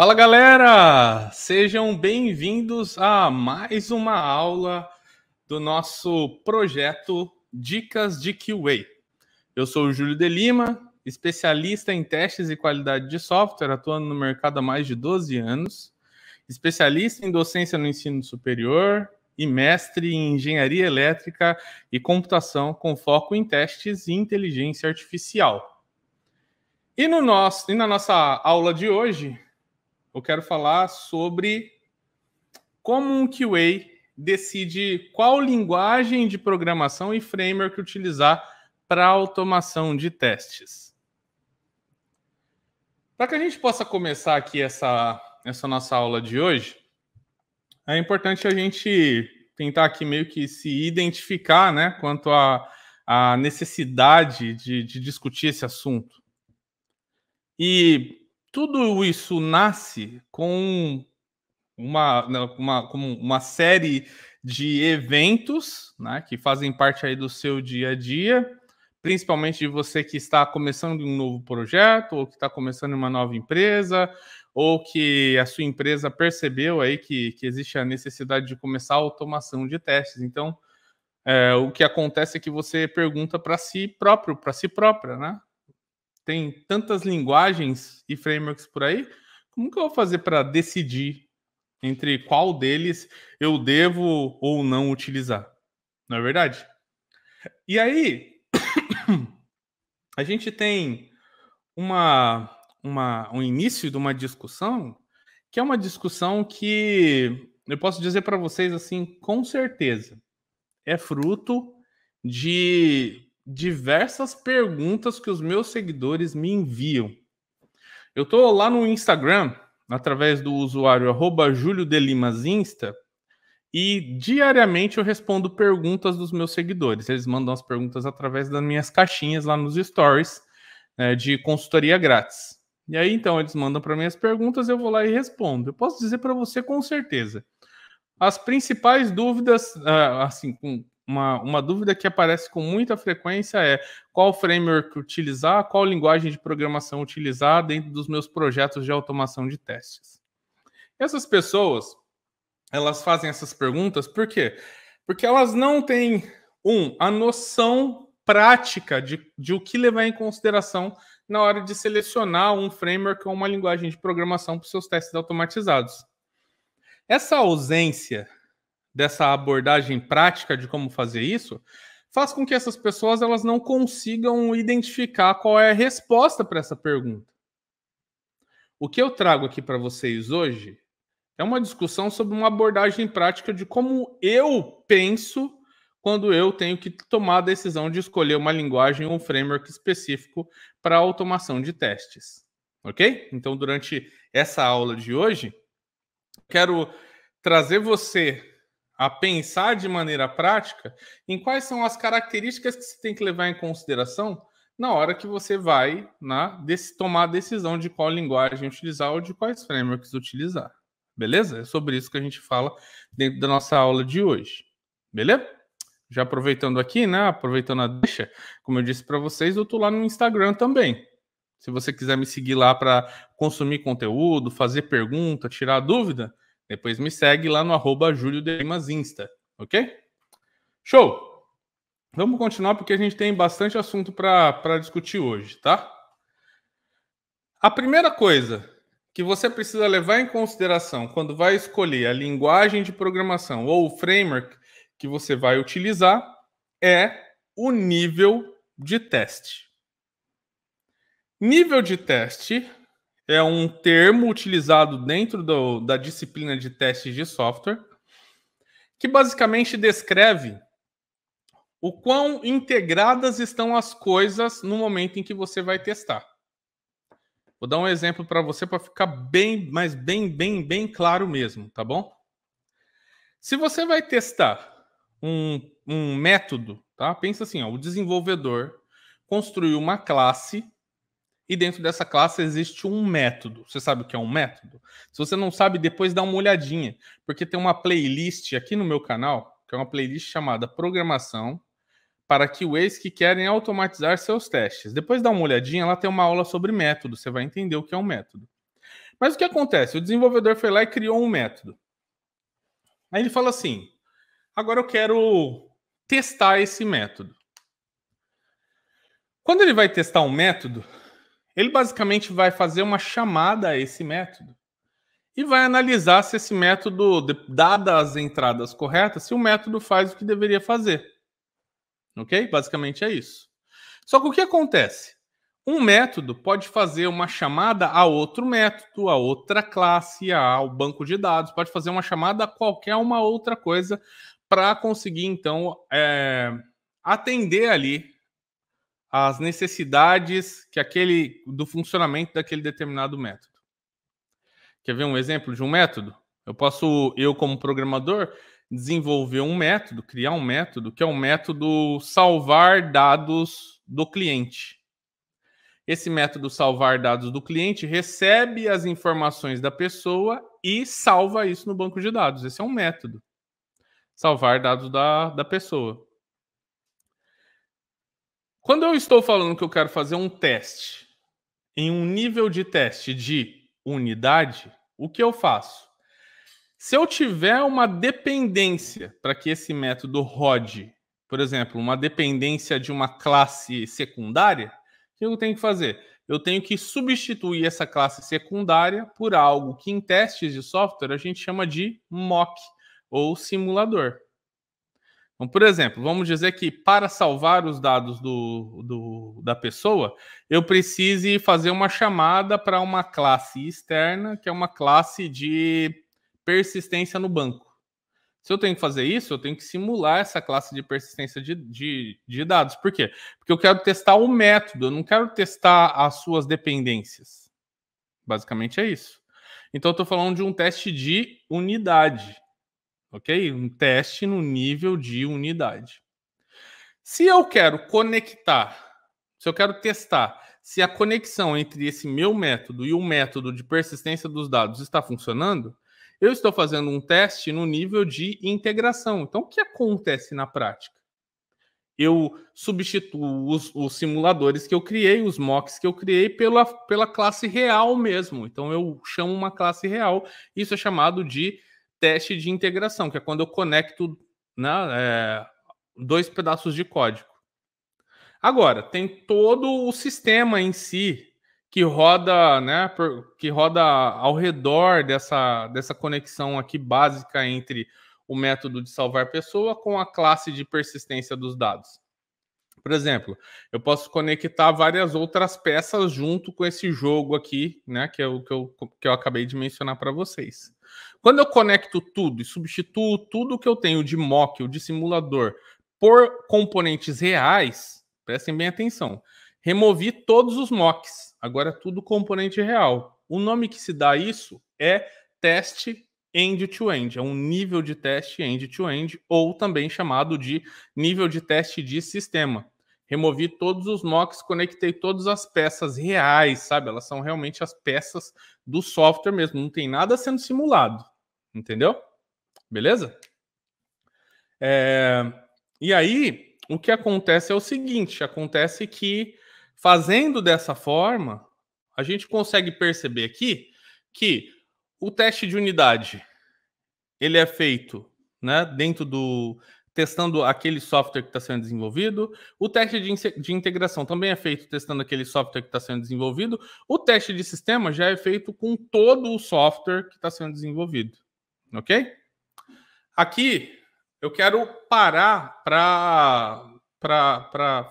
Fala galera, sejam bem-vindos a mais uma aula do nosso projeto Dicas de QA. Eu sou o Júlio de Lima, especialista em testes e qualidade de software, atuando no mercado há mais de 12 anos, especialista em docência no ensino superior e mestre em engenharia elétrica e computação com foco em testes e inteligência artificial. E, no nosso, e na nossa aula de hoje, eu quero falar sobre como um QA decide qual linguagem de programação e framework utilizar para automação de testes. Para que a gente possa começar aqui essa, essa nossa aula de hoje, é importante a gente tentar aqui meio que se identificar né, quanto à a, a necessidade de, de discutir esse assunto. E tudo isso nasce com uma, né, uma, com uma série de eventos né, que fazem parte aí do seu dia a dia, principalmente de você que está começando um novo projeto, ou que está começando uma nova empresa, ou que a sua empresa percebeu aí que, que existe a necessidade de começar a automação de testes. Então, é, o que acontece é que você pergunta para si próprio, para si própria, né? tem tantas linguagens e frameworks por aí, como que eu vou fazer para decidir entre qual deles eu devo ou não utilizar? Não é verdade? E aí, a gente tem uma, uma, um início de uma discussão que é uma discussão que eu posso dizer para vocês assim, com certeza, é fruto de diversas perguntas que os meus seguidores me enviam. Eu estou lá no Instagram, através do usuário arroba de e diariamente eu respondo perguntas dos meus seguidores. Eles mandam as perguntas através das minhas caixinhas lá nos stories né, de consultoria grátis. E aí então eles mandam para mim as perguntas, eu vou lá e respondo. Eu posso dizer para você com certeza. As principais dúvidas, ah, assim, com uma, uma dúvida que aparece com muita frequência é qual framework utilizar, qual linguagem de programação utilizar dentro dos meus projetos de automação de testes. Essas pessoas, elas fazem essas perguntas por quê? Porque elas não têm, um, a noção prática de, de o que levar em consideração na hora de selecionar um framework ou uma linguagem de programação para os seus testes automatizados. Essa ausência dessa abordagem prática de como fazer isso, faz com que essas pessoas elas não consigam identificar qual é a resposta para essa pergunta. O que eu trago aqui para vocês hoje é uma discussão sobre uma abordagem prática de como eu penso quando eu tenho que tomar a decisão de escolher uma linguagem ou um framework específico para automação de testes. Ok? Então, durante essa aula de hoje, quero trazer você a pensar de maneira prática em quais são as características que você tem que levar em consideração na hora que você vai na, tomar a decisão de qual linguagem utilizar ou de quais frameworks utilizar. Beleza? É sobre isso que a gente fala dentro da nossa aula de hoje. Beleza? Já aproveitando aqui, né? Aproveitando a deixa, como eu disse para vocês, eu tô lá no Instagram também. Se você quiser me seguir lá para consumir conteúdo, fazer pergunta, tirar dúvida, depois me segue lá no arroba Júlio de Insta, ok? Show! Vamos continuar porque a gente tem bastante assunto para discutir hoje, tá? A primeira coisa que você precisa levar em consideração quando vai escolher a linguagem de programação ou o framework que você vai utilizar é o nível de teste. Nível de teste é um termo utilizado dentro do, da disciplina de testes de software, que basicamente descreve o quão integradas estão as coisas no momento em que você vai testar. Vou dar um exemplo para você para ficar bem, mas bem, bem, bem claro mesmo, tá bom? Se você vai testar um, um método, tá? Pensa assim, ó, o desenvolvedor construiu uma classe e dentro dessa classe existe um método. Você sabe o que é um método? Se você não sabe, depois dá uma olhadinha, porque tem uma playlist aqui no meu canal, que é uma playlist chamada Programação para QAs que querem automatizar seus testes. Depois dá uma olhadinha, lá tem uma aula sobre método, você vai entender o que é um método. Mas o que acontece? O desenvolvedor foi lá e criou um método. Aí ele fala assim: agora eu quero testar esse método. Quando ele vai testar um método, ele basicamente vai fazer uma chamada a esse método e vai analisar se esse método, dadas as entradas corretas, se o método faz o que deveria fazer. Ok? Basicamente é isso. Só que o que acontece? Um método pode fazer uma chamada a outro método, a outra classe, ao banco de dados, pode fazer uma chamada a qualquer uma outra coisa para conseguir, então, é, atender ali às necessidades que aquele do funcionamento daquele determinado método. Quer ver um exemplo de um método? Eu posso, eu como programador, desenvolver um método, criar um método, que é o um método salvar dados do cliente. Esse método salvar dados do cliente recebe as informações da pessoa e salva isso no banco de dados. Esse é um método. Salvar dados da, da pessoa. Quando eu estou falando que eu quero fazer um teste em um nível de teste de unidade, o que eu faço? Se eu tiver uma dependência para que esse método rode, por exemplo, uma dependência de uma classe secundária, o que eu tenho que fazer? Eu tenho que substituir essa classe secundária por algo que em testes de software a gente chama de mock ou simulador. Então, por exemplo, vamos dizer que para salvar os dados do, do, da pessoa, eu precise fazer uma chamada para uma classe externa, que é uma classe de persistência no banco. Se eu tenho que fazer isso, eu tenho que simular essa classe de persistência de, de, de dados. Por quê? Porque eu quero testar o método, eu não quero testar as suas dependências. Basicamente é isso. Então, eu estou falando de um teste de unidade ok? Um teste no nível de unidade. Se eu quero conectar, se eu quero testar se a conexão entre esse meu método e o método de persistência dos dados está funcionando, eu estou fazendo um teste no nível de integração. Então, o que acontece na prática? Eu substituo os, os simuladores que eu criei, os mocks que eu criei, pela, pela classe real mesmo. Então, eu chamo uma classe real. Isso é chamado de teste de integração, que é quando eu conecto né, é, dois pedaços de código. Agora, tem todo o sistema em si que roda, né, que roda ao redor dessa, dessa conexão aqui básica entre o método de salvar pessoa com a classe de persistência dos dados. Por exemplo, eu posso conectar várias outras peças junto com esse jogo aqui, né, que é o que eu, que eu acabei de mencionar para vocês. Quando eu conecto tudo e substituo tudo que eu tenho de mock ou de simulador por componentes reais, prestem bem atenção. Removi todos os mocks, agora é tudo componente real. O nome que se dá a isso é teste end-to-end, -end. é um nível de teste end-to-end, -end, ou também chamado de nível de teste de sistema removi todos os mocks, conectei todas as peças reais, sabe? Elas são realmente as peças do software mesmo, não tem nada sendo simulado, entendeu? Beleza? É... E aí, o que acontece é o seguinte: acontece que fazendo dessa forma, a gente consegue perceber aqui que o teste de unidade ele é feito né, dentro do, testando aquele software que está sendo desenvolvido. O teste de, de, integração também é feito testando aquele software que está sendo desenvolvido. O teste de sistema já é feito com todo o software que está sendo desenvolvido. Ok? Aqui eu quero parar para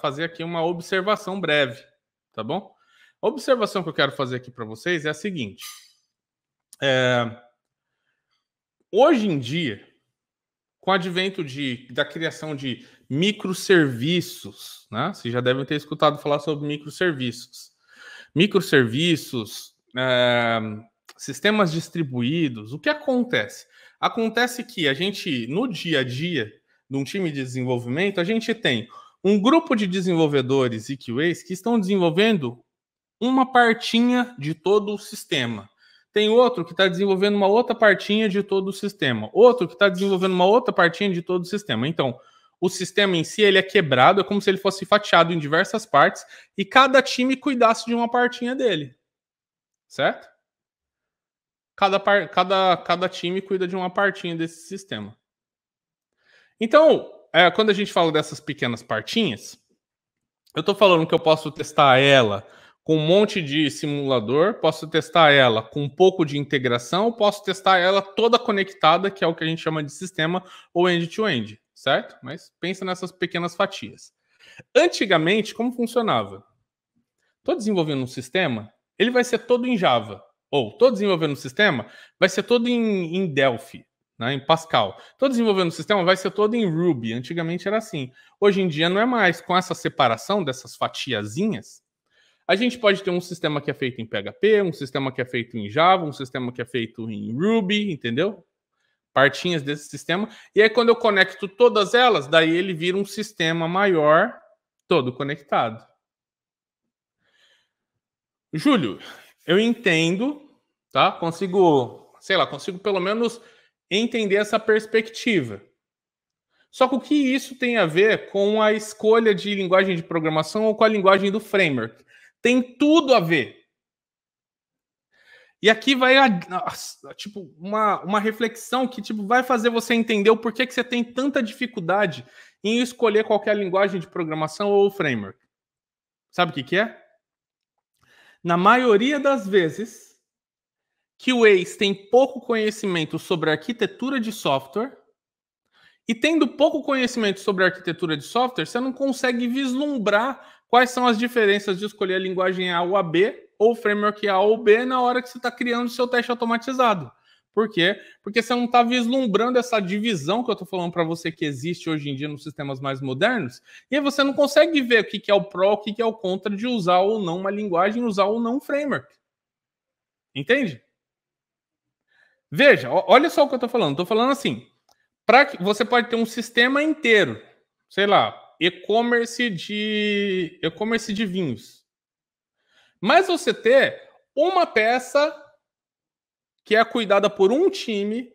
fazer aqui uma observação breve, tá bom? A observação que eu quero fazer aqui para vocês é a seguinte. É... Hoje em dia, com o advento de, da criação de microserviços, né? Vocês já devem ter escutado falar sobre microserviços. Microserviços, é, sistemas distribuídos, o que acontece? Acontece que a gente, no dia a dia de um time de desenvolvimento, a gente tem um grupo de desenvolvedores e QAs que estão desenvolvendo uma partinha de todo o sistema. Tem outro que está desenvolvendo uma outra partinha de todo o sistema. Outro que está desenvolvendo uma outra partinha de todo o sistema. Então, o sistema em si ele é quebrado, é como se ele fosse fatiado em diversas partes e cada time cuidasse de uma partinha dele. Certo? Cada, par, cada, cada time cuida de uma partinha desse sistema. Então, é, quando a gente fala dessas pequenas partinhas, eu estou falando que eu posso testar ela com um monte de simulador, posso testar ela com um pouco de integração, posso testar ela toda conectada, que é o que a gente chama de sistema ou end-to-end, -end, certo? Mas pensa nessas pequenas fatias. Antigamente, como funcionava? Estou desenvolvendo um sistema, ele vai ser todo em Java. Ou estou desenvolvendo um sistema, vai ser todo em, em Delphi, né, em Pascal. Estou desenvolvendo um sistema, vai ser todo em Ruby. Antigamente era assim. Hoje em dia não é mais. Com essa separação dessas fatiazinhas, a gente pode ter um sistema que é feito em PHP, um sistema que é feito em Java, um sistema que é feito em Ruby, entendeu? Partinhas desse sistema. E aí, quando eu conecto todas elas, daí ele vira um sistema maior, todo conectado. Júlio, eu entendo, tá? Consigo, sei lá, consigo pelo menos entender essa perspectiva. Só que o que isso tem a ver com a escolha de linguagem de programação ou com a linguagem do framework? Tem tudo a ver. E aqui vai tipo uma, uma reflexão que tipo vai fazer você entender o porquê que você tem tanta dificuldade em escolher qualquer é linguagem de programação ou framework. Sabe o que, que é? Na maioria das vezes que o ex tem pouco conhecimento sobre arquitetura de software, e tendo pouco conhecimento sobre arquitetura de software, você não consegue vislumbrar quais são as diferenças de escolher a linguagem A ou a B, ou framework A ou B, na hora que você está criando seu teste automatizado. Por quê? Porque você não está vislumbrando essa divisão que eu estou falando para você que existe hoje em dia nos sistemas mais modernos, e aí você não consegue ver o que, é o pró, o que, que é o contra de usar ou não uma linguagem, usar ou não um framework. Entende? Veja, olha só o que eu estou falando. Estou falando assim: para que, você pode ter um sistema inteiro, sei lá, e-commerce de e-commerce de vinhos. Mas você ter uma peça que é cuidada por um time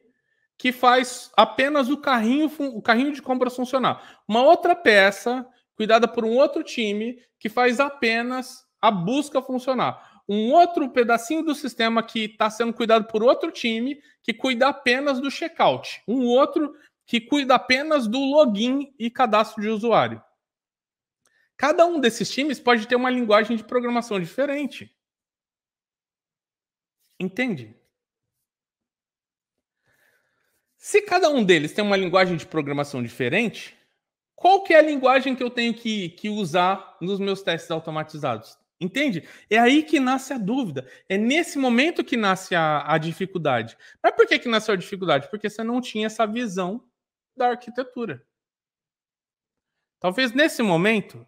que faz apenas o carrinho, o carrinho de compras funcionar. Uma outra peça cuidada por um outro time que faz apenas a busca funcionar um outro pedacinho do sistema que está sendo cuidado por outro time que cuida apenas do checkout, um outro que cuida apenas do login e cadastro de usuário. Cada um desses times pode ter uma linguagem de programação diferente. Entende? Se cada um deles tem uma linguagem de programação diferente, qual que é a linguagem que eu tenho que, que usar nos meus testes automatizados? Entende? É aí que nasce a dúvida. É nesse momento que nasce a, a dificuldade. Mas por que, que nasceu a dificuldade? Porque você não tinha essa visão da arquitetura. Talvez nesse momento,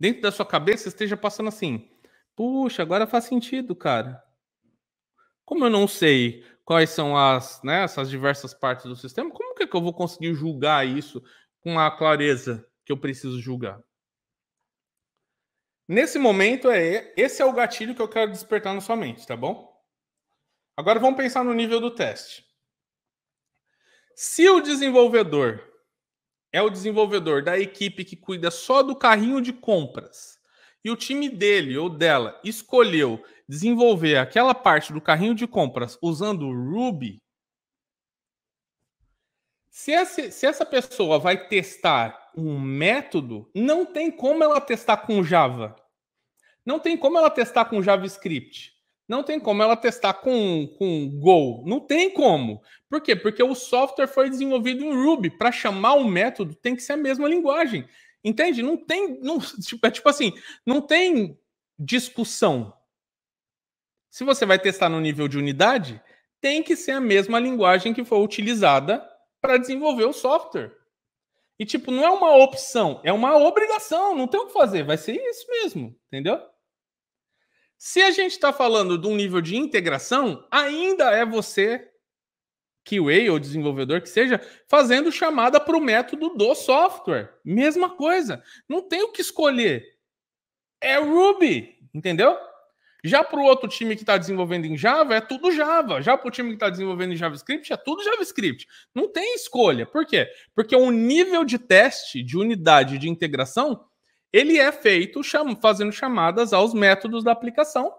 dentro da sua cabeça, esteja passando assim: puxa, agora faz sentido, cara. Como eu não sei quais são as, né, essas diversas partes do sistema, como que, é que eu vou conseguir julgar isso com a clareza que eu preciso julgar? Nesse momento, é esse é o gatilho que eu quero despertar na sua mente, tá bom? Agora vamos pensar no nível do teste. Se o desenvolvedor é o desenvolvedor da equipe que cuida só do carrinho de compras e o time dele ou dela escolheu desenvolver aquela parte do carrinho de compras usando Ruby, se essa, se essa pessoa vai testar um método, não tem como ela testar com Java. Não tem como ela testar com JavaScript. Não tem como ela testar com, com Go. Não tem como. Por quê? Porque o software foi desenvolvido em Ruby. Para chamar o método, tem que ser a mesma linguagem. Entende? Não tem. Não, tipo, é tipo assim: não tem discussão. Se você vai testar no nível de unidade, tem que ser a mesma linguagem que foi utilizada para desenvolver o software. E, tipo, não é uma opção, é uma obrigação, não tem o que fazer, vai ser isso mesmo, entendeu? Se a gente está falando de um nível de integração, ainda é você, QA ou desenvolvedor que seja, fazendo chamada para o método do software. Mesma coisa. Não tem o que escolher. É Ruby, entendeu? Já para o outro time que está desenvolvendo em Java, é tudo Java. Já para o time que está desenvolvendo em JavaScript, é tudo JavaScript. Não tem escolha. Por quê? Porque o nível de teste de unidade de integração ele é feito cham fazendo chamadas aos métodos da aplicação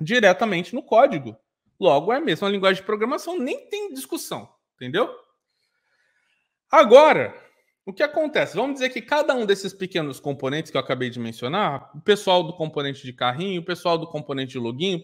diretamente no código. Logo, é a mesma linguagem de programação, nem tem discussão, entendeu? Agora, o que acontece? Vamos dizer que cada um desses pequenos componentes que eu acabei de mencionar, o pessoal do componente de carrinho, o pessoal do componente de login,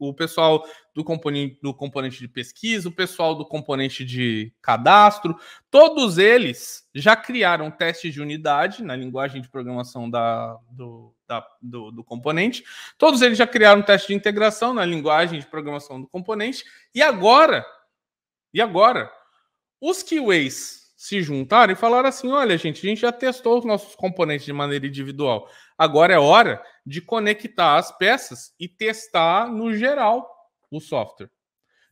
o pessoal do componente, do componente de pesquisa, o pessoal do componente de cadastro, todos eles já criaram testes de unidade na linguagem de programação da, do, da, do, do componente, todos eles já criaram teste de integração na linguagem de programação do componente, e agora, e agora, os keyways se juntaram e falaram assim: olha, gente, a gente já testou os nossos componentes de maneira individual. Agora é hora de conectar as peças e testar no geral o software.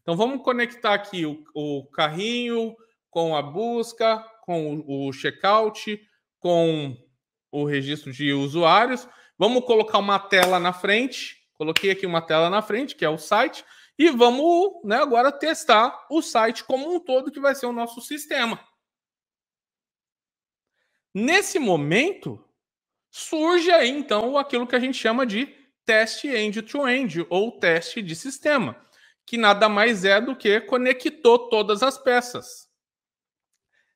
Então vamos conectar aqui o, o carrinho com a busca, com o, o checkout, com o registro de usuários. Vamos colocar uma tela na frente. Coloquei aqui uma tela na frente, que é o site, e vamos né, agora testar o site como um todo, que vai ser o nosso sistema. Nesse momento, surge aí então aquilo que a gente chama de teste end-to-end ou teste de sistema, que nada mais é do que conectou todas as peças.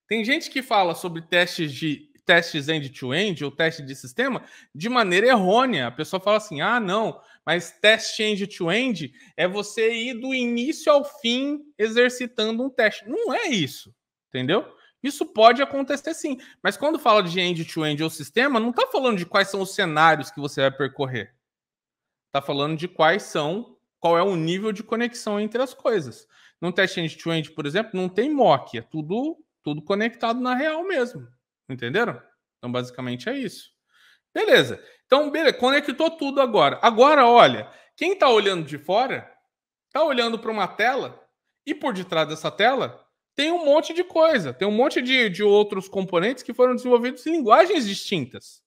Tem gente que fala sobre testes de testes end-to-end ou teste de sistema de maneira errônea. A pessoa fala assim: "Ah, não, mas teste end-to-end -end é você ir do início ao fim exercitando um teste". Não é isso, entendeu? Isso pode acontecer sim, mas quando fala de end-to-end -end ou sistema, não está falando de quais são os cenários que você vai percorrer. Está falando de quais são, qual é o nível de conexão entre as coisas. No teste end-to-end, -end, por exemplo, não tem mock, é tudo, tudo conectado na real mesmo. Entenderam? Então, basicamente é isso. Beleza. Então, beleza, conectou tudo agora. Agora, olha, quem está olhando de fora, está olhando para uma tela, e por detrás dessa tela tem um monte de coisa, tem um monte de, de outros componentes que foram desenvolvidos em linguagens distintas.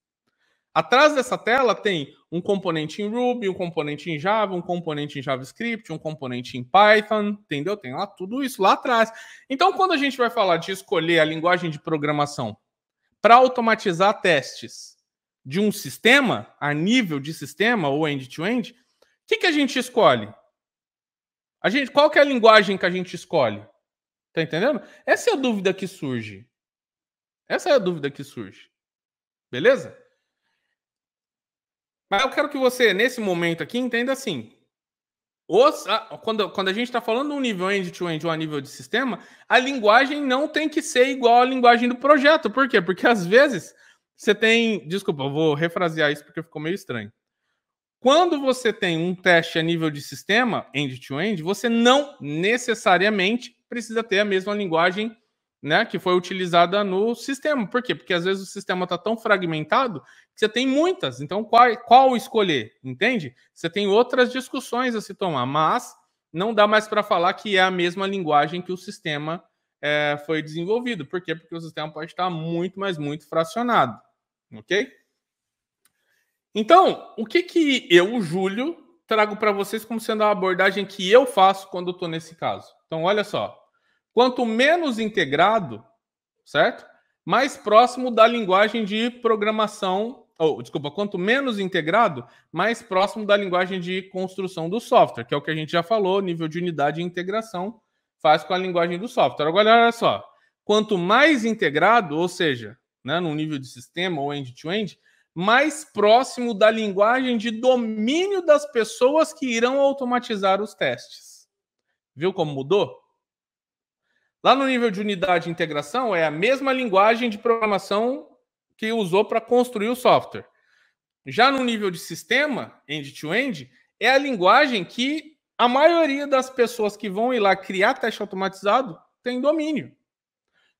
Atrás dessa tela tem um componente em Ruby, um componente em Java, um componente em JavaScript, um componente em Python, entendeu? Tem lá tudo isso lá atrás. Então, quando a gente vai falar de escolher a linguagem de programação para automatizar testes de um sistema, a nível de sistema ou end-to-end, o que, que a gente escolhe? A gente, qual que é a linguagem que a gente escolhe? Tá entendendo? Essa é a dúvida que surge. Essa é a dúvida que surge. Beleza? Mas eu quero que você, nesse momento aqui, entenda assim. Os, a, quando, quando a gente está falando um nível end-to-end ou um nível de sistema, a linguagem não tem que ser igual à linguagem do projeto. Por quê? Porque às vezes você tem. Desculpa, eu vou refrasear isso porque ficou meio estranho. Quando você tem um teste a nível de sistema, end-to-end, -end, você não necessariamente precisa ter a mesma linguagem né, que foi utilizada no sistema. Por quê? Porque às vezes o sistema está tão fragmentado que você tem muitas. Então, qual, qual escolher? Entende? Você tem outras discussões a se tomar, mas não dá mais para falar que é a mesma linguagem que o sistema é, foi desenvolvido. Por quê? Porque o sistema pode estar tá muito, mas muito fracionado. Ok? Então, o que, que eu, Júlio, trago para vocês como sendo a abordagem que eu faço quando estou nesse caso? Então, olha só. Quanto menos integrado, certo? Mais próximo da linguagem de programação, ou desculpa, quanto menos integrado, mais próximo da linguagem de construção do software, que é o que a gente já falou, nível de unidade e integração faz com a linguagem do software. Agora olha só, quanto mais integrado, ou seja, né, no nível de sistema ou end-to-end, -end, mais próximo da linguagem de domínio das pessoas que irão automatizar os testes. Viu como mudou? Lá no nível de unidade de integração, é a mesma linguagem de programação que usou para construir o software. Já no nível de sistema, end-to-end, -end, é a linguagem que a maioria das pessoas que vão ir lá criar teste automatizado tem domínio.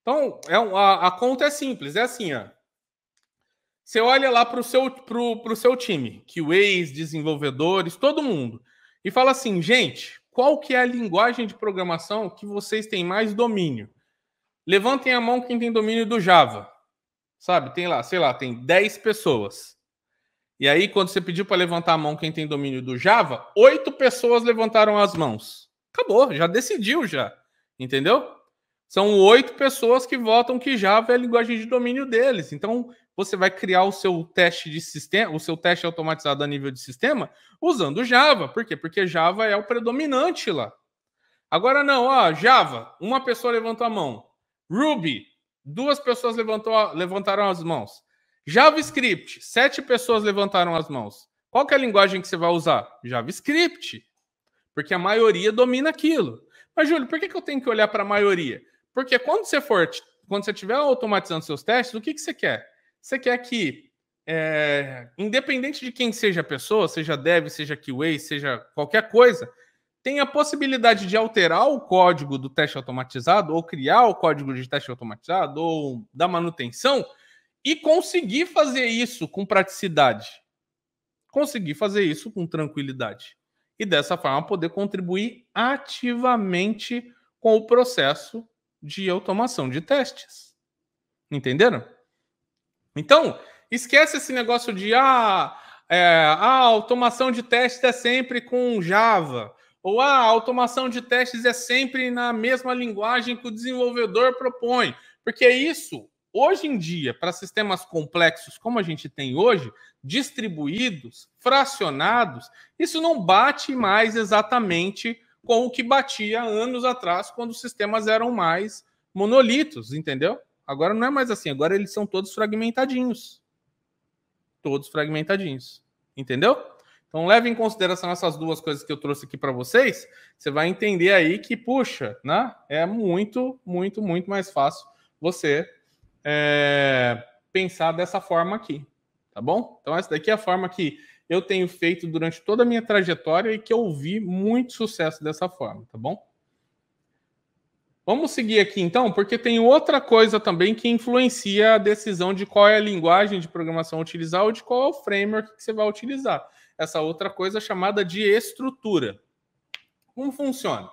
Então, é, a, a conta é simples, é assim, ó. Você olha lá para o seu, pro, pro seu time, QAs, desenvolvedores, todo mundo, e fala assim, gente, qual que é a linguagem de programação que vocês têm mais domínio. Levantem a mão quem tem domínio do Java. Sabe, tem lá, sei lá, tem 10 pessoas. E aí, quando você pediu para levantar a mão quem tem domínio do Java, oito pessoas levantaram as mãos. Acabou, já decidiu já. Entendeu? São oito pessoas que votam que Java é a linguagem de domínio deles. Então, você vai criar o seu teste de sistema, o seu teste automatizado a nível de sistema usando Java. Por quê? Porque Java é o predominante lá. Agora não, ó, Java, uma pessoa levantou a mão. Ruby, duas pessoas levantou, levantaram as mãos. JavaScript, sete pessoas levantaram as mãos. Qual é a linguagem que você vai usar? JavaScript. Porque a maioria domina aquilo. Mas, Júlio, por que, que eu tenho que olhar para a maioria? Porque quando você for, quando você estiver automatizando seus testes, o que, que você quer? Você quer que, é, independente de quem seja a pessoa, seja dev, seja QA, seja qualquer coisa, tenha a possibilidade de alterar o código do teste automatizado, ou criar o código de teste automatizado, ou da manutenção, e conseguir fazer isso com praticidade. Conseguir fazer isso com tranquilidade. E dessa forma poder contribuir ativamente com o processo de automação de testes. Entenderam? Então, esquece esse negócio de ah, é, a automação de testes é sempre com Java, ou ah, a automação de testes é sempre na mesma linguagem que o desenvolvedor propõe. Porque é isso, hoje em dia, para sistemas complexos como a gente tem hoje, distribuídos, fracionados, isso não bate mais exatamente com o que batia anos atrás, quando os sistemas eram mais monolitos, entendeu? Agora não é mais assim, agora eles são todos fragmentadinhos. Todos fragmentadinhos. Entendeu? Então leve em consideração essas duas coisas que eu trouxe aqui para vocês. Você vai entender aí que, puxa, né? É muito, muito, muito mais fácil você é, pensar dessa forma aqui. Tá bom? Então, essa daqui é a forma que eu tenho feito durante toda a minha trajetória e que eu vi muito sucesso dessa forma, tá bom? Vamos seguir aqui então, porque tem outra coisa também que influencia a decisão de qual é a linguagem de programação utilizar ou de qual é o framework que você vai utilizar. Essa outra coisa é chamada de estrutura. Como funciona?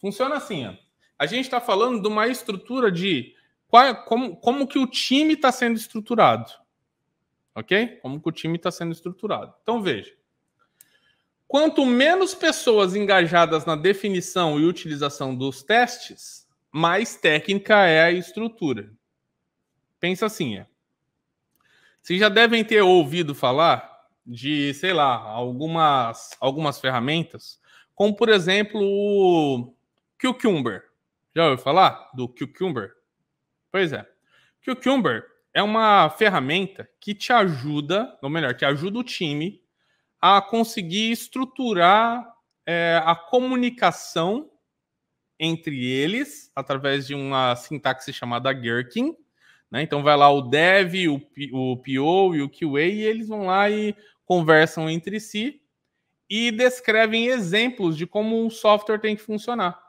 Funciona assim, ó. A gente está falando de uma estrutura de qual, é, como, como que o time está sendo estruturado. Ok? Como que o time está sendo estruturado. Então veja. Quanto menos pessoas engajadas na definição e utilização dos testes, mais técnica é a estrutura. Pensa assim, é. Vocês já devem ter ouvido falar de, sei lá, algumas, algumas ferramentas, como por exemplo o Cucumber. Já ouviu falar do Cucumber? Pois é. Cucumber é uma ferramenta que te ajuda, ou melhor, que ajuda o time a conseguir estruturar é, a comunicação entre eles através de uma sintaxe chamada Gherkin. Né? Então vai lá o dev, o, P, o PO e o QA e eles vão lá e conversam entre si e descrevem exemplos de como um software tem que funcionar.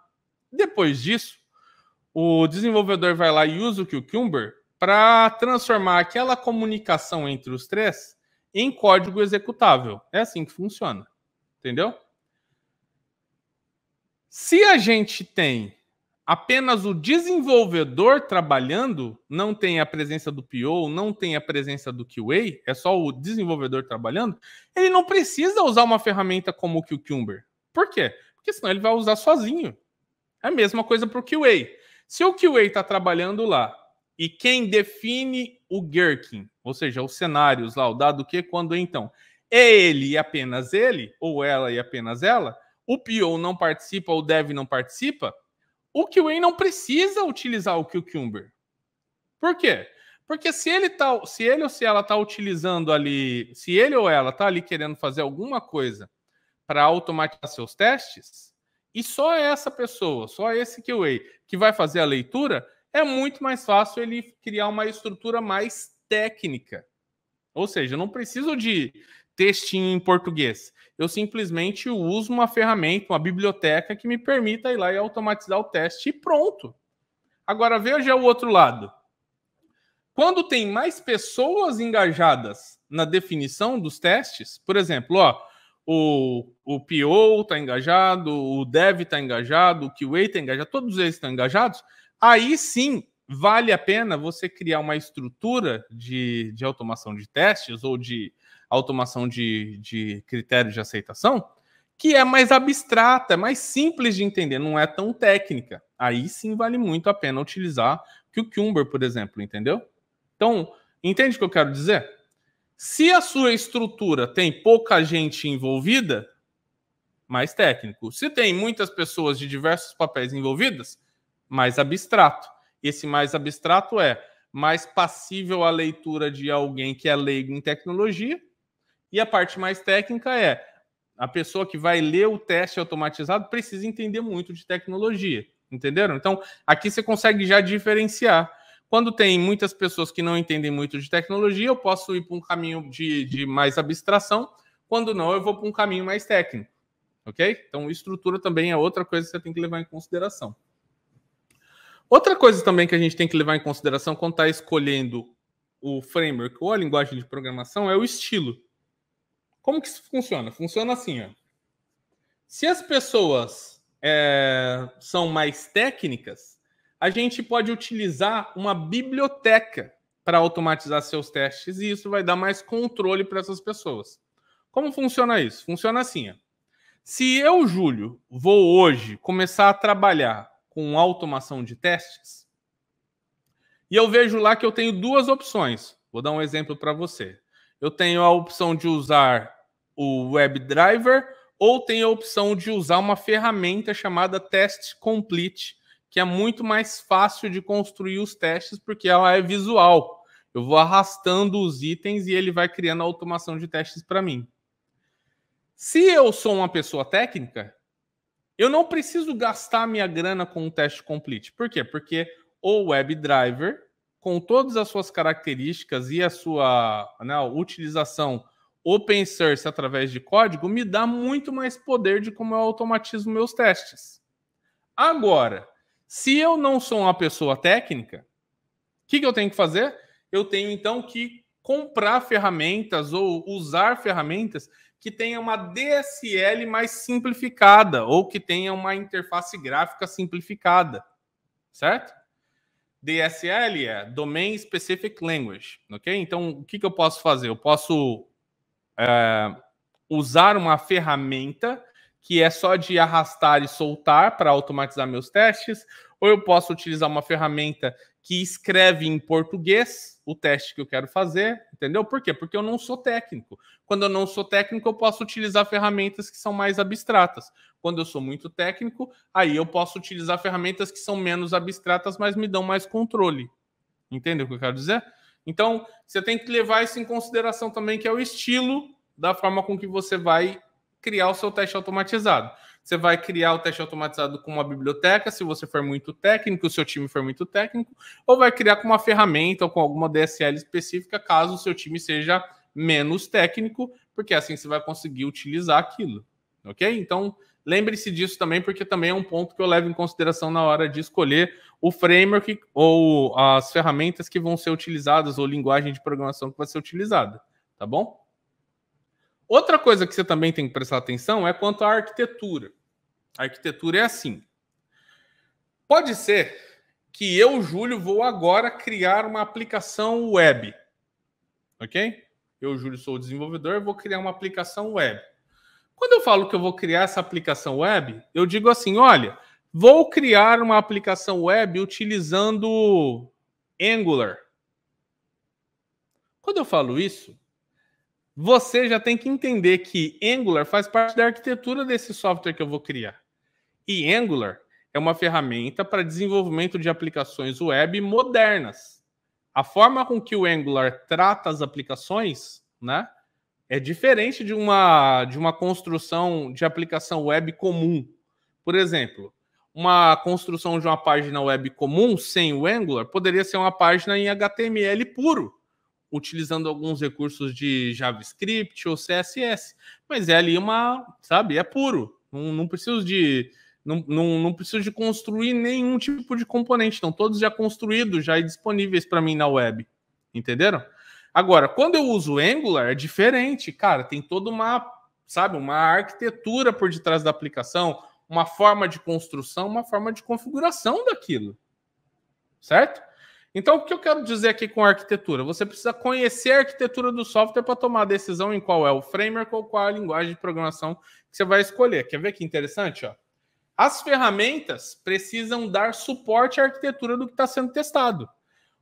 Depois disso, o desenvolvedor vai lá e usa o Cucumber para transformar aquela comunicação entre os três em código executável. É assim que funciona. Entendeu? Se a gente tem apenas o desenvolvedor trabalhando, não tem a presença do PO, não tem a presença do QA, é só o desenvolvedor trabalhando, ele não precisa usar uma ferramenta como o Cucumber. Por quê? Porque senão ele vai usar sozinho. É a mesma coisa para o QA. Se o QA está trabalhando lá e quem define o Gherkin, ou seja, os cenários lá, o dado que, quando, então, é ele e apenas ele, ou ela e apenas ela, o PO não participa, o dev não participa, o QA não precisa utilizar o Cucumber. Por quê? Porque se ele, tá, se ele ou se ela está utilizando ali, se ele ou ela está ali querendo fazer alguma coisa para automatizar seus testes, e só essa pessoa, só esse QA que vai fazer a leitura, é muito mais fácil ele criar uma estrutura mais técnica. Ou seja, eu não preciso de textinho em português. Eu simplesmente uso uma ferramenta, uma biblioteca que me permita ir lá e automatizar o teste e pronto. Agora veja o outro lado. Quando tem mais pessoas engajadas na definição dos testes, por exemplo, ó, o, o PO está engajado, o Dev está engajado, o QA está engajado, todos eles estão engajados, aí sim vale a pena você criar uma estrutura de, de automação de testes ou de automação de, de critérios de aceitação que é mais abstrata, é mais simples de entender, não é tão técnica. Aí sim vale muito a pena utilizar que o Cucumber, por exemplo, entendeu? Então, entende o que eu quero dizer? Se a sua estrutura tem pouca gente envolvida, mais técnico. Se tem muitas pessoas de diversos papéis envolvidas, mais abstrato. Esse mais abstrato é mais passível à leitura de alguém que é leigo em tecnologia, e a parte mais técnica é a pessoa que vai ler o teste automatizado precisa entender muito de tecnologia, entenderam? Então, aqui você consegue já diferenciar. Quando tem muitas pessoas que não entendem muito de tecnologia, eu posso ir para um caminho de, de mais abstração. Quando não, eu vou para um caminho mais técnico, ok? Então, estrutura também é outra coisa que você tem que levar em consideração. Outra coisa também que a gente tem que levar em consideração quando está escolhendo o framework ou a linguagem de programação é o estilo. Como que isso funciona? Funciona assim, ó. Se as pessoas é, são mais técnicas, a gente pode utilizar uma biblioteca para automatizar seus testes e isso vai dar mais controle para essas pessoas. Como funciona isso? Funciona assim, ó. Se eu, Júlio, vou hoje começar a trabalhar com automação de testes. E eu vejo lá que eu tenho duas opções. Vou dar um exemplo para você. Eu tenho a opção de usar o WebDriver ou tenho a opção de usar uma ferramenta chamada Test Complete, que é muito mais fácil de construir os testes porque ela é visual. Eu vou arrastando os itens e ele vai criando a automação de testes para mim. Se eu sou uma pessoa técnica, eu não preciso gastar minha grana com um teste complete. Por quê? Porque o WebDriver, com todas as suas características e a sua né, utilização open source através de código, me dá muito mais poder de como eu automatizo meus testes. Agora, se eu não sou uma pessoa técnica, o que, que eu tenho que fazer? Eu tenho então que comprar ferramentas ou usar ferramentas que tenha uma DSL mais simplificada ou que tenha uma interface gráfica simplificada, certo? DSL é Domain Specific Language, ok? Então, o que, que eu posso fazer? Eu posso é, usar uma ferramenta que é só de arrastar e soltar para automatizar meus testes, ou eu posso utilizar uma ferramenta que escreve em português, o teste que eu quero fazer, entendeu? Por quê? Porque eu não sou técnico. Quando eu não sou técnico, eu posso utilizar ferramentas que são mais abstratas. Quando eu sou muito técnico, aí eu posso utilizar ferramentas que são menos abstratas, mas me dão mais controle. Entendeu o que eu quero dizer? Então, você tem que levar isso em consideração também, que é o estilo da forma com que você vai criar o seu teste automatizado. Você vai criar o teste automatizado com uma biblioteca, se você for muito técnico, o seu time for muito técnico, ou vai criar com uma ferramenta ou com alguma DSL específica, caso o seu time seja menos técnico, porque assim você vai conseguir utilizar aquilo, ok? Então, lembre-se disso também, porque também é um ponto que eu levo em consideração na hora de escolher o framework ou as ferramentas que vão ser utilizadas ou linguagem de programação que vai ser utilizada, tá bom? Outra coisa que você também tem que prestar atenção é quanto à arquitetura. A arquitetura é assim. Pode ser que eu, Júlio, vou agora criar uma aplicação web. Ok? Eu, Júlio, sou o desenvolvedor, vou criar uma aplicação web. Quando eu falo que eu vou criar essa aplicação web, eu digo assim: olha, vou criar uma aplicação web utilizando Angular. Quando eu falo isso, você já tem que entender que Angular faz parte da arquitetura desse software que eu vou criar. E Angular é uma ferramenta para desenvolvimento de aplicações web modernas. A forma com que o Angular trata as aplicações, né, é diferente de uma de uma construção de aplicação web comum. Por exemplo, uma construção de uma página web comum sem o Angular poderia ser uma página em HTML puro, utilizando alguns recursos de JavaScript ou CSS, mas é ali uma, sabe, é puro. Não, não preciso de não, não, não preciso de construir nenhum tipo de componente. Estão todos já construídos, já disponíveis para mim na web. Entenderam? Agora, quando eu uso Angular, é diferente. Cara, tem toda uma, sabe, uma arquitetura por detrás da aplicação, uma forma de construção, uma forma de configuração daquilo. Certo? Então, o que eu quero dizer aqui com arquitetura? Você precisa conhecer a arquitetura do software para tomar a decisão em qual é o framework ou qual é a linguagem de programação que você vai escolher. Quer ver que interessante? Ó? As ferramentas precisam dar suporte à arquitetura do que está sendo testado.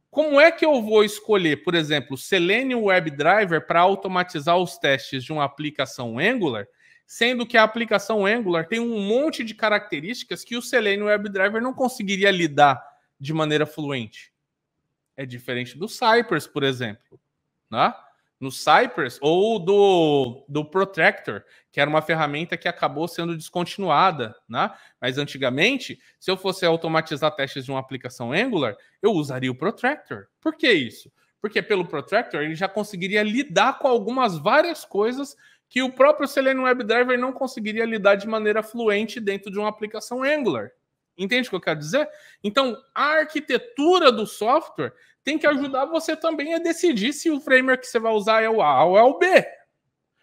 Como é que eu vou escolher, por exemplo, Selenium WebDriver para automatizar os testes de uma aplicação Angular, sendo que a aplicação Angular tem um monte de características que o Selenium WebDriver não conseguiria lidar de maneira fluente? É diferente do Cypress, por exemplo. Né? no Cypress ou do, do Protractor, que era uma ferramenta que acabou sendo descontinuada, né? Mas antigamente, se eu fosse automatizar testes de uma aplicação Angular, eu usaria o Protractor. Por que isso? Porque pelo Protractor ele já conseguiria lidar com algumas várias coisas que o próprio Selenium WebDriver não conseguiria lidar de maneira fluente dentro de uma aplicação Angular. Entende o que eu quero dizer? Então, a arquitetura do software tem que ajudar você também a decidir se o framework que você vai usar é o A ou é o B.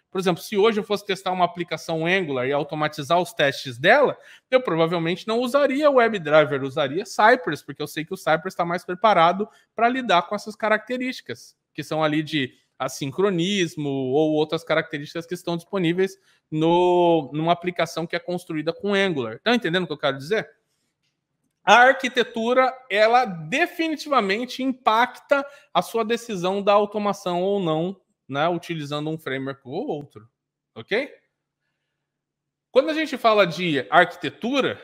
Por exemplo, se hoje eu fosse testar uma aplicação Angular e automatizar os testes dela, eu provavelmente não usaria o WebDriver, usaria Cypress, porque eu sei que o Cypress está mais preparado para lidar com essas características, que são ali de assincronismo ou outras características que estão disponíveis no, numa aplicação que é construída com Angular. Estão tá entendendo o que eu quero dizer? a arquitetura ela definitivamente impacta a sua decisão da automação ou não, né, utilizando um framework ou outro, ok? Quando a gente fala de arquitetura,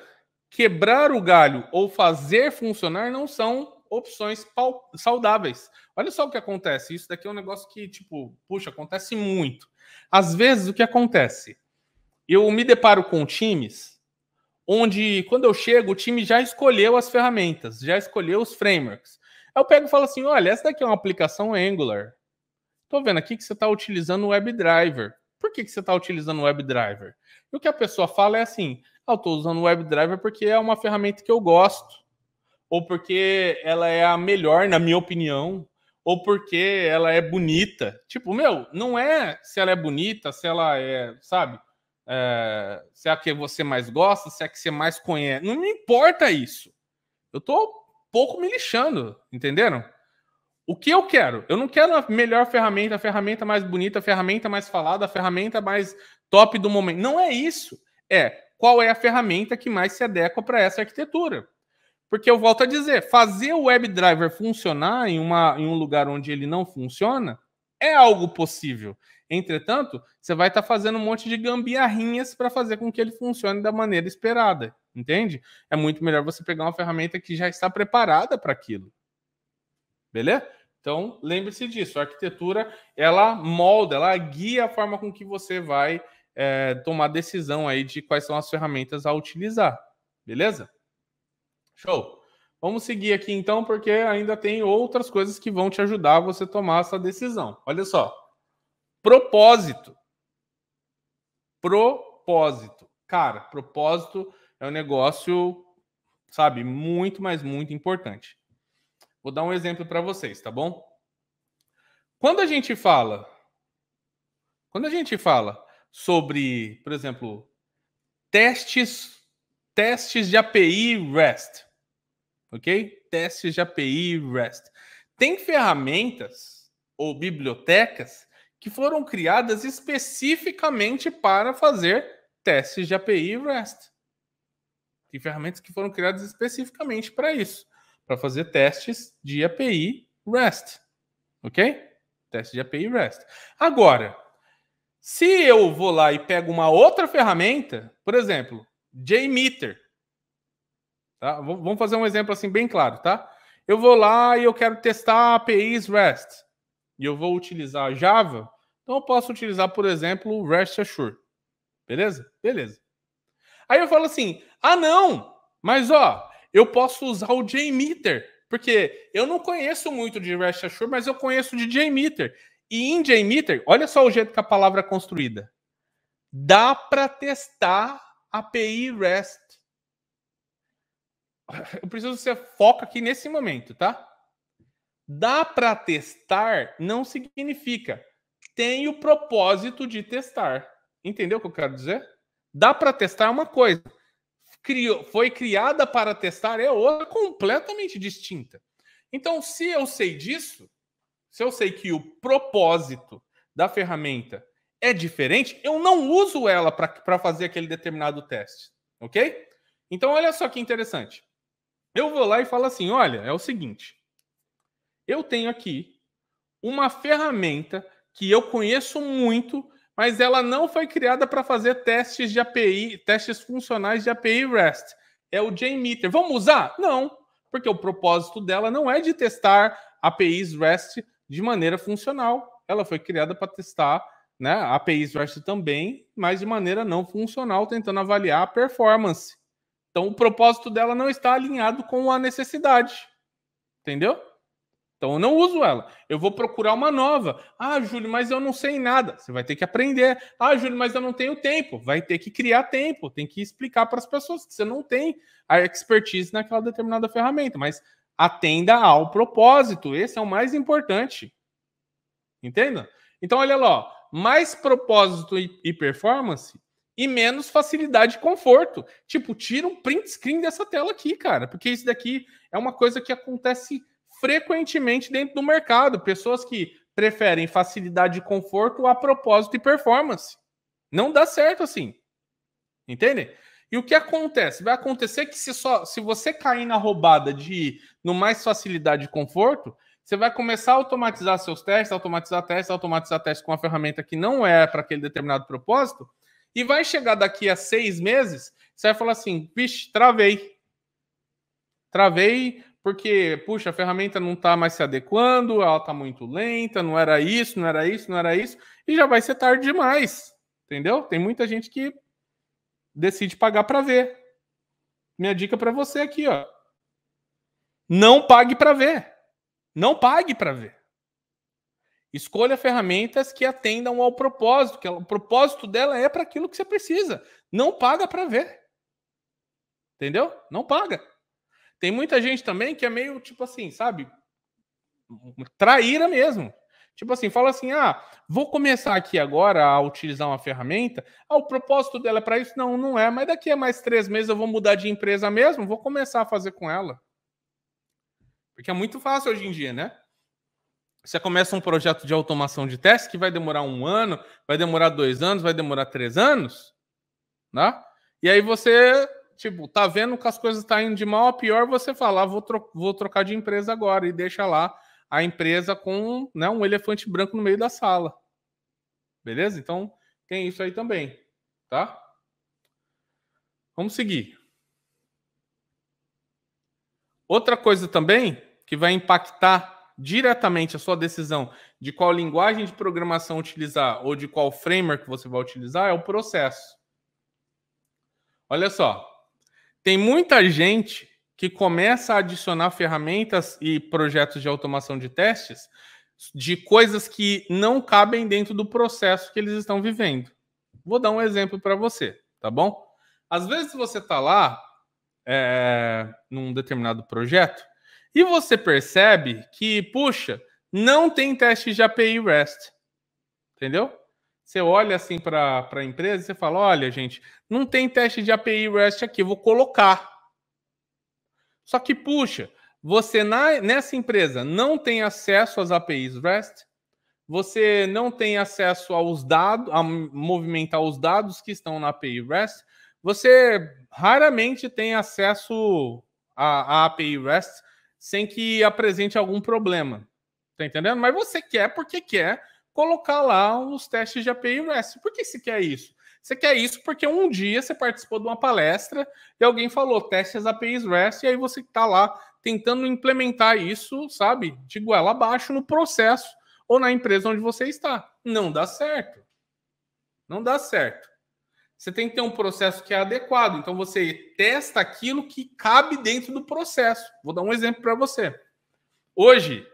quebrar o galho ou fazer funcionar não são opções saudáveis. Olha só o que acontece. Isso daqui é um negócio que, tipo, puxa, acontece muito. Às vezes, o que acontece? Eu me deparo com times onde quando eu chego, o time já escolheu as ferramentas, já escolheu os frameworks. Eu pego e falo assim: olha, essa daqui é uma aplicação Angular. Estou vendo aqui que você está utilizando o WebDriver. Por que, que você está utilizando o WebDriver? E o que a pessoa fala é assim: ah, eu estou usando o WebDriver porque é uma ferramenta que eu gosto, ou porque ela é a melhor, na minha opinião, ou porque ela é bonita. Tipo, meu, não é se ela é bonita, se ela é, sabe? é, se é a que você mais gosta, se é a que você mais conhece. Não me importa isso. Eu tô pouco me lixando, entenderam? O que eu quero? Eu não quero a melhor ferramenta, a ferramenta mais bonita, a ferramenta mais falada, a ferramenta mais top do momento. Não é isso. É qual é a ferramenta que mais se adequa para essa arquitetura. Porque eu volto a dizer, fazer o WebDriver funcionar em, uma, em um lugar onde ele não funciona é algo possível. Entretanto, você vai estar tá fazendo um monte de gambiarrinhas para fazer com que ele funcione da maneira esperada, entende? É muito melhor você pegar uma ferramenta que já está preparada para aquilo. Beleza? Então, lembre-se disso. A arquitetura, ela molda, ela guia a forma com que você vai é, tomar decisão aí de quais são as ferramentas a utilizar. Beleza? Show! Vamos seguir aqui então, porque ainda tem outras coisas que vão te ajudar a você tomar essa decisão. Olha só. Propósito. Propósito. Cara, propósito é um negócio, sabe, muito, mas muito importante. Vou dar um exemplo para vocês, tá bom? Quando a gente fala quando a gente fala sobre, por exemplo, testes testes de API REST, OK? Testes de API REST. Tem ferramentas ou bibliotecas que foram criadas especificamente para fazer testes de API e REST. Tem ferramentas que foram criadas especificamente para isso, para fazer testes de API REST. Ok? Teste de API REST. Agora, se eu vou lá e pego uma outra ferramenta, por exemplo, JMeter, tá? vamos fazer um exemplo assim bem claro, tá? Eu vou lá e eu quero testar APIs REST e eu vou utilizar Java, então eu posso utilizar, por exemplo, o REST Assure. Beleza? Beleza. Aí eu falo assim: ah, não, mas ó, eu posso usar o JMeter, porque eu não conheço muito de REST Assure, mas eu conheço de JMeter. E em JMeter, olha só o jeito que a palavra é construída. Dá para testar API REST. Eu preciso que você foca aqui nesse momento, tá? Dá para testar não significa tem o propósito de testar. Entendeu o que eu quero dizer? Dá para testar é uma coisa. Criou, foi criada para testar é outra completamente distinta. Então, se eu sei disso, se eu sei que o propósito da ferramenta é diferente, eu não uso ela para fazer aquele determinado teste, ok? Então, olha só que interessante. Eu vou lá e falo assim: olha, é o seguinte, eu tenho aqui uma ferramenta que eu conheço muito, mas ela não foi criada para fazer testes de API, testes funcionais de API REST. É o JMeter. Vamos usar? Não, porque o propósito dela não é de testar APIs REST de maneira funcional. Ela foi criada para testar né, APIs REST também, mas de maneira não funcional, tentando avaliar a performance. Então, o propósito dela não está alinhado com a necessidade. Entendeu? Então eu não uso ela. Eu vou procurar uma nova. Ah, Júlio, mas eu não sei nada. Você vai ter que aprender. Ah, Júlio, mas eu não tenho tempo. Vai ter que criar tempo. Tem que explicar para as pessoas que você não tem a expertise naquela determinada ferramenta. Mas atenda ao propósito. Esse é o mais importante. Entenda? Então, olha lá. Mais propósito e performance e menos facilidade e conforto. Tipo, tira um print screen dessa tela aqui, cara. Porque isso daqui é uma coisa que acontece frequentemente dentro do mercado. Pessoas que preferem facilidade e conforto a propósito e performance. Não dá certo assim. Entende? E o que acontece? Vai acontecer que se, só, se você cair na roubada de no mais facilidade e conforto, você vai começar a automatizar seus testes, automatizar testes, automatizar testes com uma ferramenta que não é para aquele determinado propósito, e vai chegar daqui a seis meses, você vai falar assim, vixe, travei. Travei porque, puxa, a ferramenta não está mais se adequando, ela está muito lenta, não era isso, não era isso, não era isso, e já vai ser tarde demais, entendeu? Tem muita gente que decide pagar para ver. Minha dica para você aqui, ó. Não pague para ver. Não pague para ver. Escolha ferramentas que atendam ao propósito, que é o propósito dela é para aquilo que você precisa. Não paga para ver. Entendeu? Não paga. Tem muita gente também que é meio tipo assim, sabe? Traíra mesmo. Tipo assim, fala assim: ah, vou começar aqui agora a utilizar uma ferramenta. Ah, o propósito dela é para isso? Não, não é. Mas daqui a mais três meses eu vou mudar de empresa mesmo, vou começar a fazer com ela. Porque é muito fácil hoje em dia, né? Você começa um projeto de automação de teste que vai demorar um ano, vai demorar dois anos, vai demorar três anos, né? E aí você Tipo, tá vendo que as coisas tá indo de mal a pior, você fala, ah, vou, tro vou trocar de empresa agora e deixa lá a empresa com né, um elefante branco no meio da sala. Beleza? Então tem isso aí também, tá? Vamos seguir. Outra coisa também que vai impactar diretamente a sua decisão de qual linguagem de programação utilizar ou de qual framework você vai utilizar é o processo. Olha só, tem muita gente que começa a adicionar ferramentas e projetos de automação de testes de coisas que não cabem dentro do processo que eles estão vivendo. Vou dar um exemplo para você, tá bom? Às vezes você está lá é, num determinado projeto e você percebe que, puxa, não tem teste de API REST. Entendeu? Você olha assim para a empresa e você fala: olha, gente, não tem teste de API REST aqui, vou colocar. Só que, puxa, você na, nessa empresa não tem acesso às APIs REST, você não tem acesso aos dados, a movimentar os dados que estão na API REST, você raramente tem acesso à, API REST sem que apresente algum problema. Tá entendendo? Mas você quer porque quer colocar lá os testes de API REST. Por que você quer isso? Você quer isso porque um dia você participou de uma palestra e alguém falou teste as APIs REST, e aí você está lá tentando implementar isso, sabe, de goela abaixo no processo ou na empresa onde você está. Não dá certo. Não dá certo. Você tem que ter um processo que é adequado. Então você testa aquilo que cabe dentro do processo. Vou dar um exemplo para você. Hoje,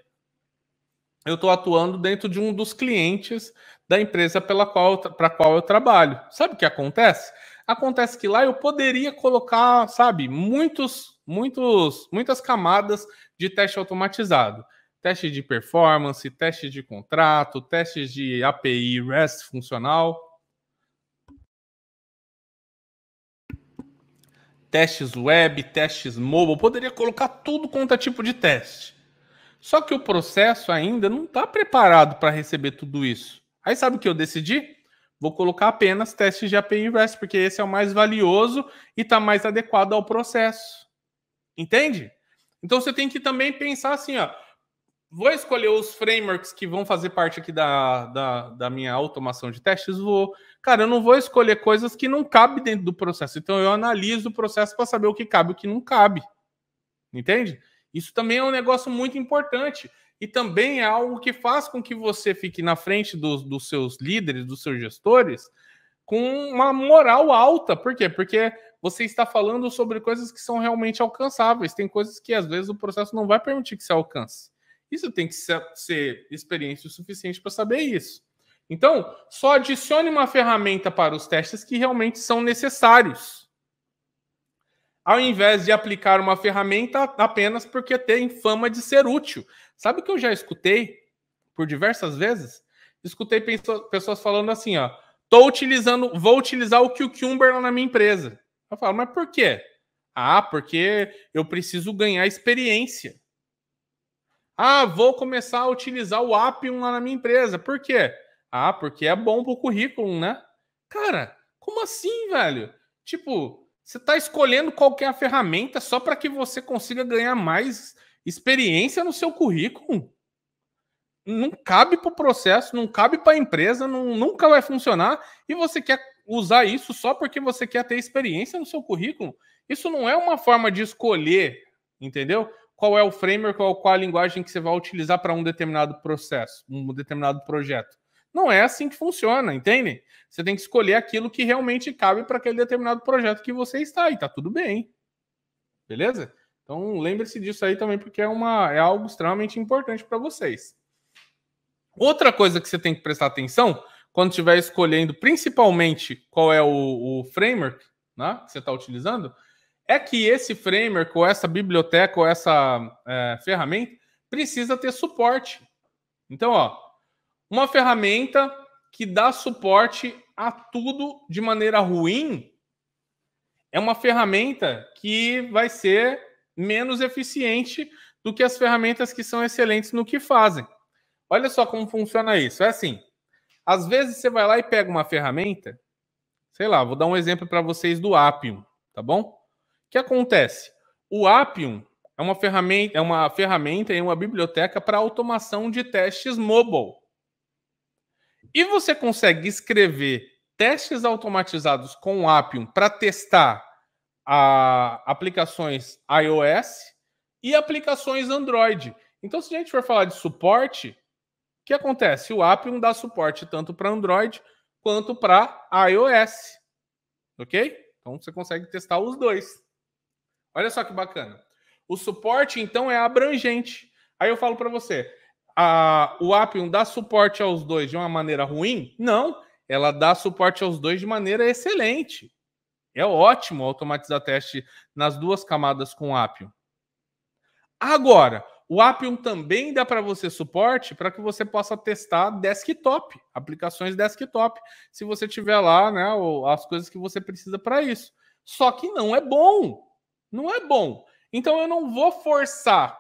eu estou atuando dentro de um dos clientes da empresa pela qual para qual eu trabalho. Sabe o que acontece? Acontece que lá eu poderia colocar, sabe, muitos, muitos, muitas camadas de teste automatizado. Teste de performance, teste de contrato, testes de API REST funcional, testes web, testes mobile, poderia colocar tudo quanto é tipo de teste. Só que o processo ainda não está preparado para receber tudo isso. Aí sabe o que eu decidi? Vou colocar apenas testes de API inverso, porque esse é o mais valioso e está mais adequado ao processo. Entende? Então você tem que também pensar assim, ó. Vou escolher os frameworks que vão fazer parte aqui da, da, da minha automação de testes? Vou. Cara, eu não vou escolher coisas que não cabem dentro do processo. Então eu analiso o processo para saber o que cabe e o que não cabe. Entende? Isso também é um negócio muito importante e também é algo que faz com que você fique na frente dos, dos seus líderes, dos seus gestores, com uma moral alta. Por quê? Porque você está falando sobre coisas que são realmente alcançáveis. Tem coisas que às vezes o processo não vai permitir que se alcance. Isso tem que ser, ser experiência o suficiente para saber isso. Então, só adicione uma ferramenta para os testes que realmente são necessários ao invés de aplicar uma ferramenta apenas porque tem fama de ser útil. Sabe o que eu já escutei por diversas vezes? Escutei pessoas falando assim, ó, tô utilizando, vou utilizar o Cucumber lá na minha empresa. Eu falo, mas por quê? Ah, porque eu preciso ganhar experiência. Ah, vou começar a utilizar o Appium lá na minha empresa. Por quê? Ah, porque é bom pro currículo, né? Cara, como assim, velho? Tipo, você está escolhendo qualquer é ferramenta só para que você consiga ganhar mais experiência no seu currículo. Não cabe para o processo, não cabe para a empresa, não, nunca vai funcionar. E você quer usar isso só porque você quer ter experiência no seu currículo. Isso não é uma forma de escolher, entendeu? Qual é o framework, qual, qual a linguagem que você vai utilizar para um determinado processo, um determinado projeto. Não é assim que funciona, entende? Você tem que escolher aquilo que realmente cabe para aquele determinado projeto que você está e tá tudo bem. Beleza? Então lembre-se disso aí também, porque é, uma, é algo extremamente importante para vocês. Outra coisa que você tem que prestar atenção quando estiver escolhendo principalmente qual é o, o framework né, que você está utilizando, é que esse framework, ou essa biblioteca, ou essa é, ferramenta, precisa ter suporte. Então, ó, uma ferramenta que dá suporte a tudo de maneira ruim é uma ferramenta que vai ser menos eficiente do que as ferramentas que são excelentes no que fazem. Olha só como funciona isso. É assim: às vezes você vai lá e pega uma ferramenta, sei lá, vou dar um exemplo para vocês do Appium, tá bom? O que acontece? O Appium é uma ferramenta, é uma ferramenta e uma biblioteca para automação de testes mobile. E você consegue escrever testes automatizados com o Appium para testar a aplicações iOS e aplicações Android. Então, se a gente for falar de suporte, o que acontece? O Appium dá suporte tanto para Android quanto para iOS. Ok? Então, você consegue testar os dois. Olha só que bacana. O suporte, então, é abrangente. Aí eu falo para você, a, o Appium dá suporte aos dois de uma maneira ruim? Não, ela dá suporte aos dois de maneira excelente. É ótimo automatizar teste nas duas camadas com Appium. Agora, o Appium também dá para você suporte para que você possa testar desktop, aplicações desktop, se você tiver lá né, as coisas que você precisa para isso. Só que não é bom. Não é bom. Então eu não vou forçar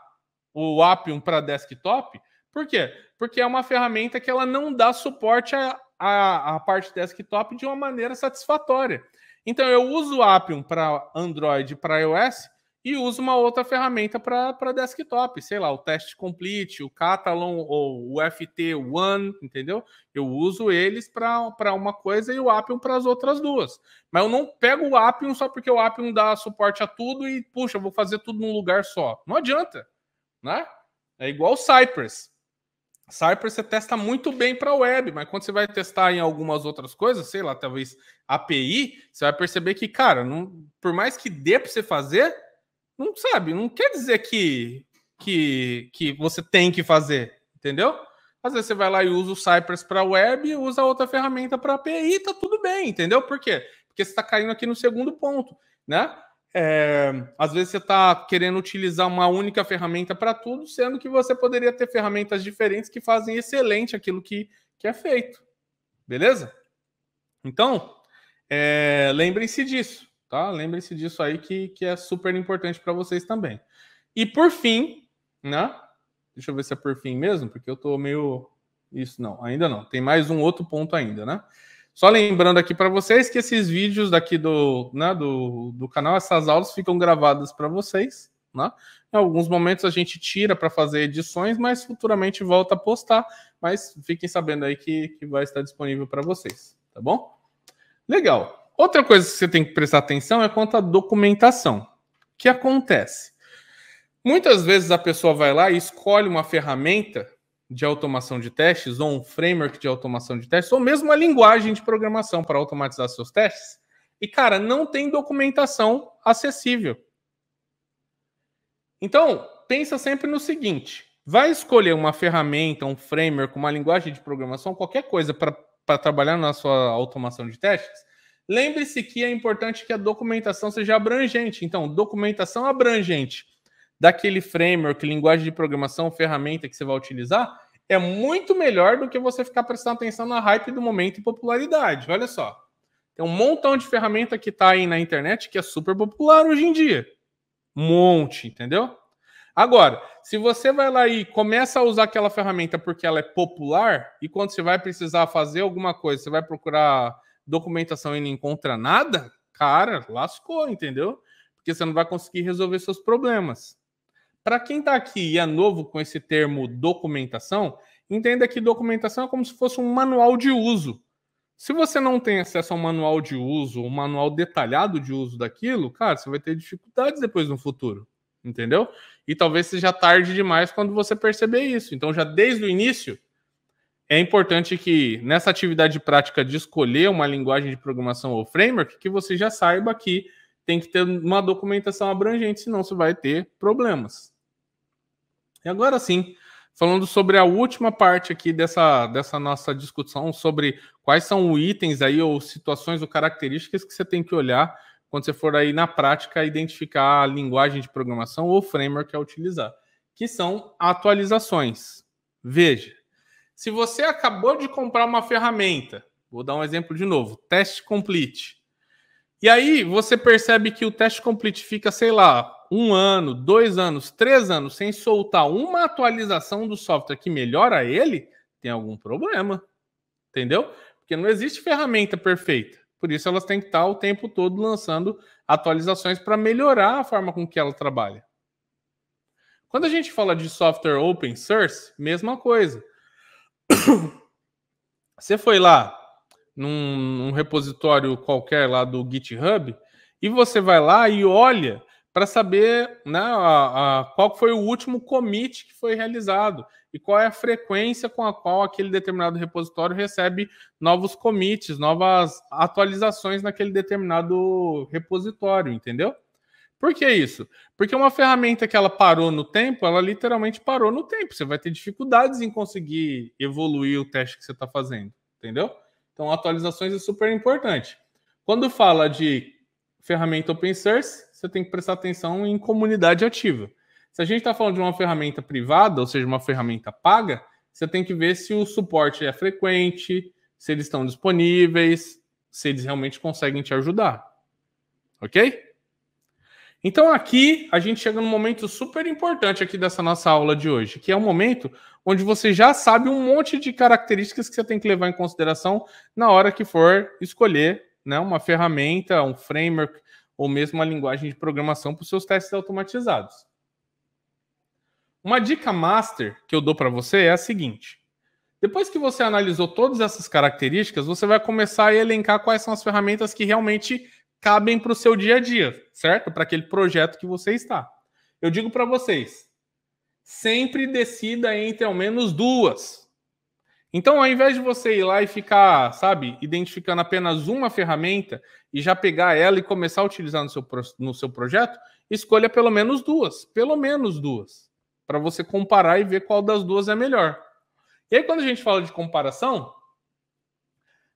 o Appium para desktop por quê? Porque é uma ferramenta que ela não dá suporte à, à, parte desktop de uma maneira satisfatória. Então, eu uso o Appium para Android e para iOS e uso uma outra ferramenta para desktop, sei lá, o Test Complete, o Catalon ou o FT One, entendeu? Eu uso eles para uma coisa e o Appium para as outras duas. Mas eu não pego o Appium só porque o Appium dá suporte a tudo e, puxa, vou fazer tudo num lugar só. Não adianta, né? É igual o Cypress. Cyper você testa muito bem para web, mas quando você vai testar em algumas outras coisas, sei lá, talvez API, você vai perceber que, cara, não, por mais que dê para você fazer, não sabe, não quer dizer que, que, que você tem que fazer, entendeu? Às vezes você vai lá e usa o Cypress para web, usa outra ferramenta para API, tá tudo bem, entendeu? Por quê? Porque você está caindo aqui no segundo ponto, né? É, às vezes você está querendo utilizar uma única ferramenta para tudo, sendo que você poderia ter ferramentas diferentes que fazem excelente aquilo que, que é feito. Beleza? Então, é, lembrem-se disso, tá? Lembrem-se disso aí que, que é super importante para vocês também. E por fim, né? Deixa eu ver se é por fim mesmo, porque eu estou meio. Isso não, ainda não. Tem mais um outro ponto ainda, né? Só lembrando aqui para vocês que esses vídeos daqui do, né, do, do canal, essas aulas ficam gravadas para vocês. Né? Em alguns momentos a gente tira para fazer edições, mas futuramente volta a postar. Mas fiquem sabendo aí que, que vai estar disponível para vocês, tá bom? Legal. Outra coisa que você tem que prestar atenção é quanto à documentação. O que acontece? Muitas vezes a pessoa vai lá e escolhe uma ferramenta de automação de testes, ou um framework de automação de testes, ou mesmo uma linguagem de programação para automatizar seus testes. E, cara, não tem documentação acessível. Então, pensa sempre no seguinte: vai escolher uma ferramenta, um framework, uma linguagem de programação, qualquer coisa para trabalhar na sua automação de testes. Lembre-se que é importante que a documentação seja abrangente. Então, documentação abrangente daquele framework, linguagem de programação, ferramenta que você vai utilizar, é muito melhor do que você ficar prestando atenção na hype do momento e popularidade. Olha só. Tem um montão de ferramenta que está aí na internet que é super popular hoje em dia. Um monte, entendeu? Agora, se você vai lá e começa a usar aquela ferramenta porque ela é popular, e quando você vai precisar fazer alguma coisa, você vai procurar documentação e não encontra nada, cara, lascou, entendeu? Porque você não vai conseguir resolver seus problemas. Para quem está aqui e é novo com esse termo documentação, entenda que documentação é como se fosse um manual de uso. Se você não tem acesso ao manual de uso, um manual detalhado de uso daquilo, cara, você vai ter dificuldades depois no futuro, entendeu? E talvez seja tarde demais quando você perceber isso. Então, já desde o início, é importante que nessa atividade prática de escolher uma linguagem de programação ou framework, que você já saiba que tem que ter uma documentação abrangente, senão você vai ter problemas, e agora sim, falando sobre a última parte aqui dessa, dessa nossa discussão sobre quais são itens aí ou situações ou características que você tem que olhar quando você for aí na prática identificar a linguagem de programação ou framework a utilizar, que são atualizações. Veja, se você acabou de comprar uma ferramenta, vou dar um exemplo de novo, teste complete. E aí você percebe que o teste complete fica, sei lá, um ano, dois anos, três anos sem soltar uma atualização do software que melhora ele, tem algum problema. Entendeu? Porque não existe ferramenta perfeita. Por isso elas têm que estar o tempo todo lançando atualizações para melhorar a forma com que ela trabalha. Quando a gente fala de software open source, mesma coisa. Você foi lá num, num repositório qualquer lá do GitHub e você vai lá e olha para saber né, a, a, qual foi o último commit que foi realizado e qual é a frequência com a qual aquele determinado repositório recebe novos commits, novas atualizações naquele determinado repositório, entendeu? Por que isso? Porque uma ferramenta que ela parou no tempo, ela literalmente parou no tempo. Você vai ter dificuldades em conseguir evoluir o teste que você está fazendo, entendeu? Então, atualizações é super importante. Quando fala de ferramenta open source, você tem que prestar atenção em comunidade ativa. Se a gente está falando de uma ferramenta privada, ou seja, uma ferramenta paga, você tem que ver se o suporte é frequente, se eles estão disponíveis, se eles realmente conseguem te ajudar. Ok? Então aqui a gente chega num momento super importante aqui dessa nossa aula de hoje, que é um momento onde você já sabe um monte de características que você tem que levar em consideração na hora que for escolher né, uma ferramenta, um framework ou mesmo uma linguagem de programação para os seus testes automatizados. Uma dica master que eu dou para você é a seguinte: depois que você analisou todas essas características, você vai começar a elencar quais são as ferramentas que realmente cabem para o seu dia a dia, certo? Para aquele projeto que você está. Eu digo para vocês: sempre decida entre ao menos duas. Então, ao invés de você ir lá e ficar, sabe, identificando apenas uma ferramenta e já pegar ela e começar a utilizar no seu, no seu projeto, escolha pelo menos duas, pelo menos duas, para você comparar e ver qual das duas é melhor. E aí, quando a gente fala de comparação,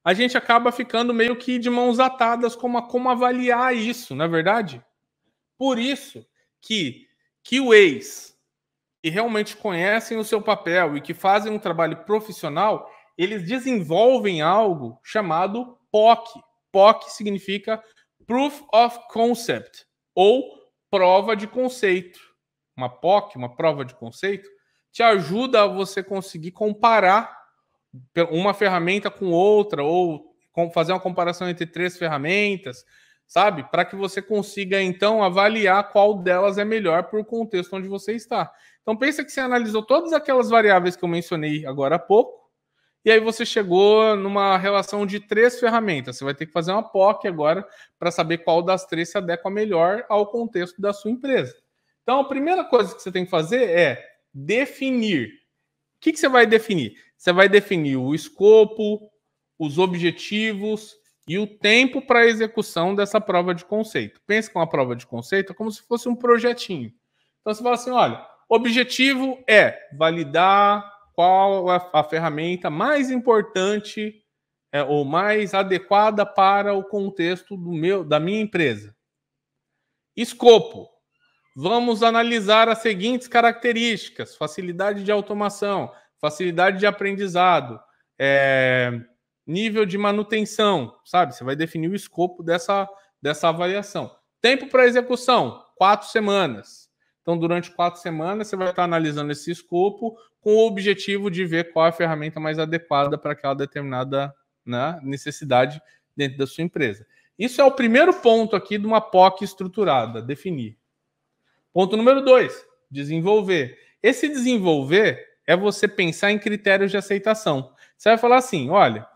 a gente acaba ficando meio que de mãos atadas como a como avaliar isso, não é verdade? Por isso que QAs, que realmente conhecem o seu papel e que fazem um trabalho profissional, eles desenvolvem algo chamado POC. POC significa Proof of Concept ou prova de conceito. Uma POC, uma prova de conceito, te ajuda a você conseguir comparar uma ferramenta com outra ou fazer uma comparação entre três ferramentas, sabe? Para que você consiga então avaliar qual delas é melhor para o contexto onde você está. Então pensa que você analisou todas aquelas variáveis que eu mencionei agora há pouco, e aí você chegou numa relação de três ferramentas. Você vai ter que fazer uma POC agora para saber qual das três se adequa melhor ao contexto da sua empresa. Então a primeira coisa que você tem que fazer é definir. O que, que você vai definir? Você vai definir o escopo, os objetivos e o tempo para a execução dessa prova de conceito. Pensa com a prova de conceito como se fosse um projetinho. Então você fala assim: olha, Objetivo é validar qual é a ferramenta mais importante é, ou mais adequada para o contexto do meu, da minha empresa. Escopo. Vamos analisar as seguintes características: facilidade de automação, facilidade de aprendizado, é, nível de manutenção, sabe? Você vai definir o escopo dessa, dessa avaliação. Tempo para execução: quatro semanas. Então, durante quatro semanas, você vai estar analisando esse escopo com o objetivo de ver qual é a ferramenta mais adequada para aquela determinada né, necessidade dentro da sua empresa. Isso é o primeiro ponto aqui de uma POC estruturada, definir. Ponto número dois, desenvolver. Esse desenvolver é você pensar em critérios de aceitação. Você vai falar assim: olha,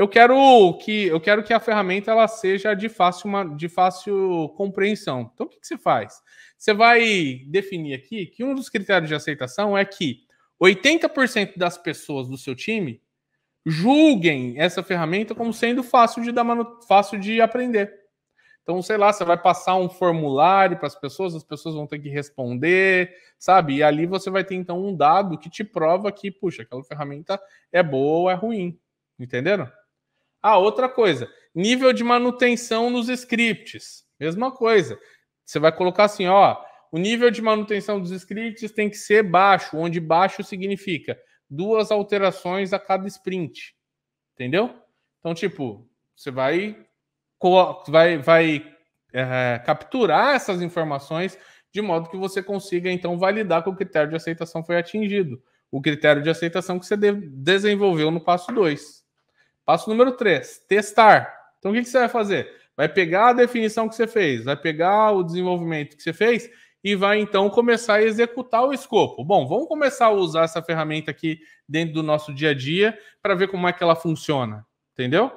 eu quero que eu quero que a ferramenta ela seja de fácil, uma, de fácil compreensão. Então, o que, que você faz? Você vai definir aqui que um dos critérios de aceitação é que 80% das pessoas do seu time julguem essa ferramenta como sendo fácil de, dar fácil de aprender. Então, sei lá, você vai passar um formulário para as pessoas, as pessoas vão ter que responder, sabe? E ali você vai ter então um dado que te prova que, puxa, aquela ferramenta é boa ou é ruim. Entenderam? Ah, outra coisa, nível de manutenção nos scripts. Mesma coisa. Você vai colocar assim, ó, o nível de manutenção dos scripts tem que ser baixo, onde baixo significa duas alterações a cada sprint. Entendeu? Então, tipo, você vai, vai, vai é, capturar essas informações de modo que você consiga, então, validar que o critério de aceitação foi atingido. O critério de aceitação que você de desenvolveu no passo 2. Passo número 3, testar. Então o que, que você vai fazer? Vai pegar a definição que você fez, vai pegar o desenvolvimento que você fez e vai então começar a executar o escopo. Bom, vamos começar a usar essa ferramenta aqui dentro do nosso dia a dia para ver como é que ela funciona, entendeu?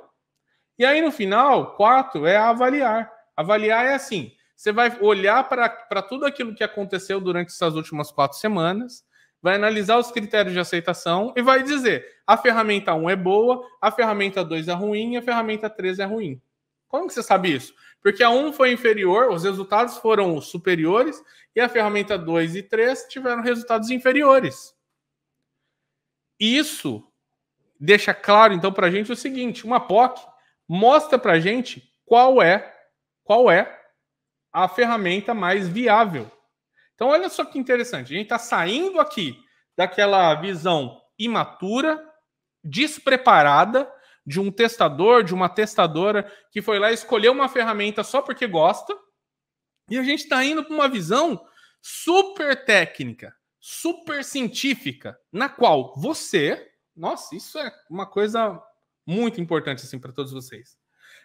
E aí no final, quatro é avaliar. Avaliar é assim: você vai olhar para tudo aquilo que aconteceu durante essas últimas quatro semanas, vai analisar os critérios de aceitação e vai dizer a ferramenta 1 é boa, a ferramenta 2 é ruim e a ferramenta 3 é ruim. Como que você sabe isso? Porque a 1 foi inferior, os resultados foram superiores e a ferramenta 2 e 3 tiveram resultados inferiores. Isso deixa claro então para a gente o seguinte: uma POC mostra para a gente qual é qual é a ferramenta mais viável. Então olha só que interessante, a gente está saindo aqui daquela visão imatura despreparada de um testador, de uma testadora que foi lá escolher uma ferramenta só porque gosta. E a gente está indo para uma visão super técnica, super científica, na qual você, nossa, isso é uma coisa muito importante assim para todos vocês.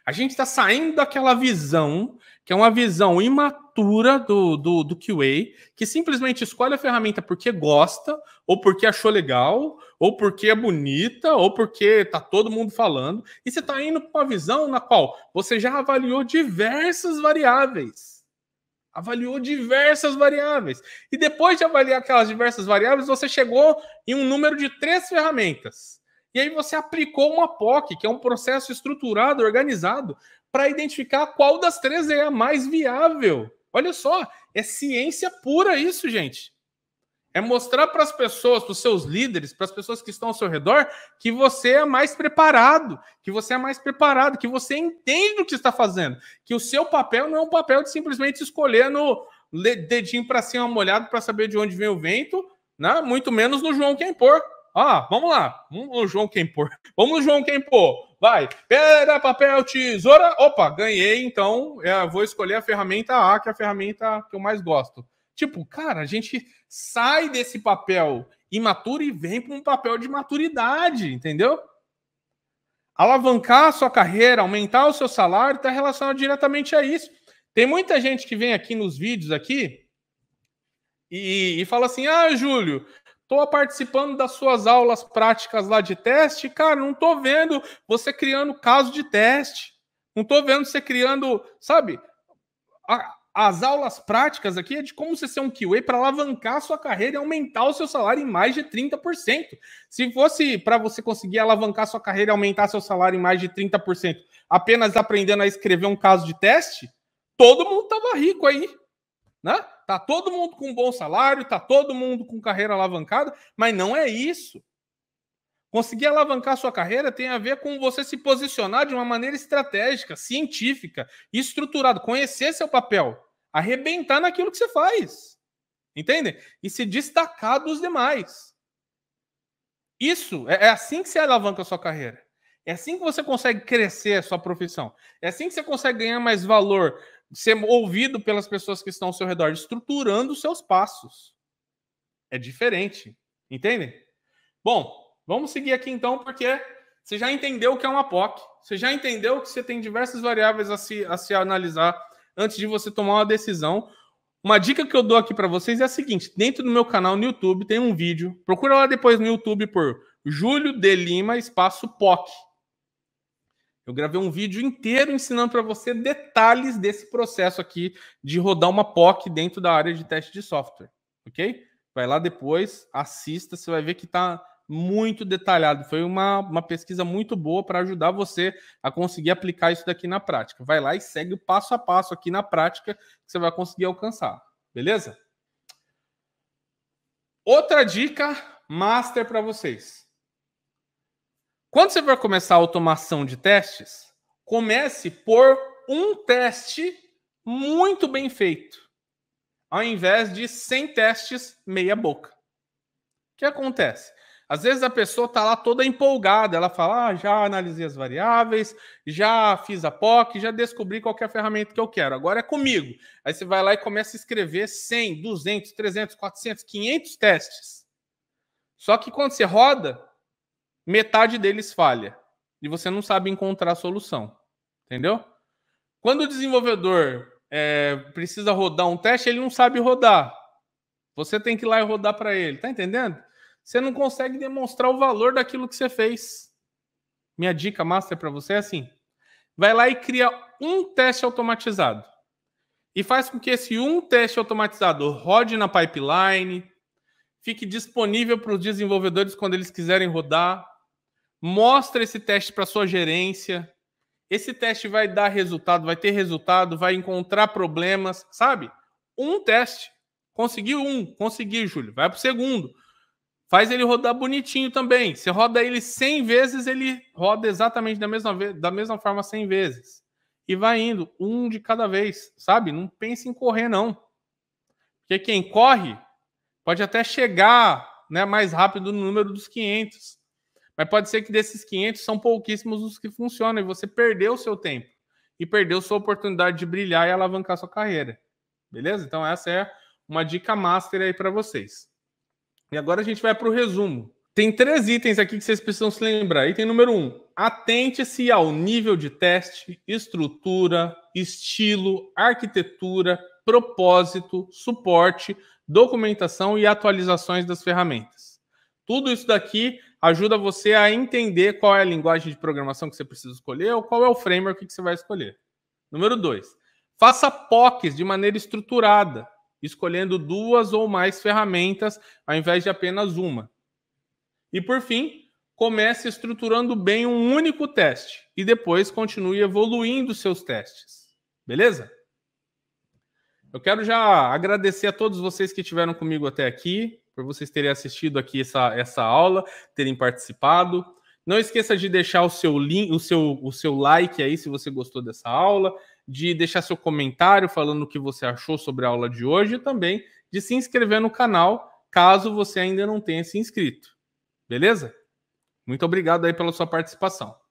A gente está saindo daquela visão, que é uma visão imatura do, do, do QA, que simplesmente escolhe a ferramenta porque gosta, ou porque achou legal, ou porque é bonita, ou porque está todo mundo falando, e você está indo para uma visão na qual você já avaliou diversas variáveis. Avaliou diversas variáveis. E depois de avaliar aquelas diversas variáveis, você chegou em um número de três ferramentas. E aí você aplicou uma POC, que é um processo estruturado, organizado, para identificar qual das três é a mais viável. Olha só, é ciência pura isso, gente. É mostrar para as pessoas, para os seus líderes, para as pessoas que estão ao seu redor, que você é mais preparado, que você é mais preparado, que você entende o que está fazendo, que o seu papel não é um papel de simplesmente escolher no dedinho para cima molhado para saber de onde vem o vento, né? muito menos no João Quem Pôr. Ah, vamos lá. Vamos no João Quempor. Vamos no João Quempor. Vai. Pedra, papel, tesoura. Opa, ganhei. Então, é, vou escolher a ferramenta A, que é a ferramenta que eu mais gosto. Tipo, cara, a gente sai desse papel imaturo e vem para um papel de maturidade, entendeu? Alavancar a sua carreira, aumentar o seu salário, está relacionado diretamente a isso. Tem muita gente que vem aqui nos vídeos aqui e, e fala assim: ah, Júlio, Estou participando das suas aulas práticas lá de teste, cara, não estou vendo você criando caso de teste. Não estou vendo você criando, sabe? A, as aulas práticas aqui é de como você ser um QA para alavancar a sua carreira e aumentar o seu salário em mais de 30%. Se fosse para você conseguir alavancar a sua carreira e aumentar seu salário em mais de 30%, apenas aprendendo a escrever um caso de teste, todo mundo tava rico aí, né? Tá todo mundo com bom salário, tá todo mundo com carreira alavancada, mas não é isso. Conseguir alavancar sua carreira tem a ver com você se posicionar de uma maneira estratégica, científica, estruturada, conhecer seu papel, arrebentar naquilo que você faz. Entende? E se destacar dos demais. Isso é, é assim que você alavanca a sua carreira. É assim que você consegue crescer a sua profissão. É assim que você consegue ganhar mais valor, ser ouvido pelas pessoas que estão ao seu redor, estruturando os seus passos. É diferente, entende? Bom, vamos seguir aqui então, porque você já entendeu o que é uma POC, você já entendeu que você tem diversas variáveis a se, a se analisar antes de você tomar uma decisão. Uma dica que eu dou aqui para vocês é a seguinte: dentro do meu canal no YouTube tem um vídeo, procura lá depois no YouTube por Júlio de Lima espaço POC eu gravei um vídeo inteiro ensinando para você detalhes desse processo aqui de rodar uma POC dentro da área de teste de software, ok? Vai lá depois, assista, você vai ver que está muito detalhado. Foi uma, uma pesquisa muito boa para ajudar você a conseguir aplicar isso daqui na prática. Vai lá e segue o passo a passo aqui na prática que você vai conseguir alcançar, beleza? Outra dica master para vocês. Quando você vai começar a automação de testes, comece por um teste muito bem feito, ao invés de 100 testes meia boca. O que acontece? Às vezes a pessoa está lá toda empolgada, ela fala: ah, já analisei as variáveis, já fiz a POC, já descobri qualquer é ferramenta que eu quero, agora é comigo. Aí você vai lá e começa a escrever 100, 200, 300, 400, 500 testes. Só que quando você roda, metade deles falha e você não sabe encontrar a solução, entendeu? Quando o desenvolvedor é, precisa rodar um teste, ele não sabe rodar. Você tem que ir lá e rodar para ele, tá entendendo? Você não consegue demonstrar o valor daquilo que você fez. Minha dica master para você é assim: vai lá e cria um teste automatizado e faz com que esse um teste automatizado rode na pipeline, fique disponível para os desenvolvedores quando eles quiserem rodar, mostra esse teste para sua gerência. Esse teste vai dar resultado, vai ter resultado, vai encontrar problemas, sabe? Um teste. Conseguiu um, consegui, Júlio. Vai para o segundo. Faz ele rodar bonitinho também. Você roda ele 100 vezes, ele roda exatamente da mesma, vez, da mesma forma 100 vezes. E vai indo, um de cada vez, sabe? Não pense em correr, não. Porque quem corre pode até chegar né, mais rápido no número dos 500 mas pode ser que desses 500 são pouquíssimos os que funcionam e você perdeu o seu tempo e perdeu sua oportunidade de brilhar e alavancar sua carreira. Beleza? Então essa é uma dica master aí para vocês. E agora a gente vai para o resumo. Tem três itens aqui que vocês precisam se lembrar. Item número um: atente-se ao nível de teste, estrutura, estilo, arquitetura, propósito, suporte, documentação e atualizações das ferramentas. Tudo isso daqui ajuda você a entender qual é a linguagem de programação que você precisa escolher ou qual é o framework que você vai escolher. Número dois, faça POCs de maneira estruturada, escolhendo duas ou mais ferramentas ao invés de apenas uma. E por fim, comece estruturando bem um único teste e depois continue evoluindo seus testes. Beleza? Eu quero já agradecer a todos vocês que estiveram comigo até aqui por vocês terem assistido aqui essa, essa aula, terem participado. Não esqueça de deixar o seu link, o seu, o seu like aí se você gostou dessa aula, de deixar seu comentário falando o que você achou sobre a aula de hoje e também de se inscrever no canal, caso você ainda não tenha se inscrito. Beleza? Muito obrigado aí pela sua participação.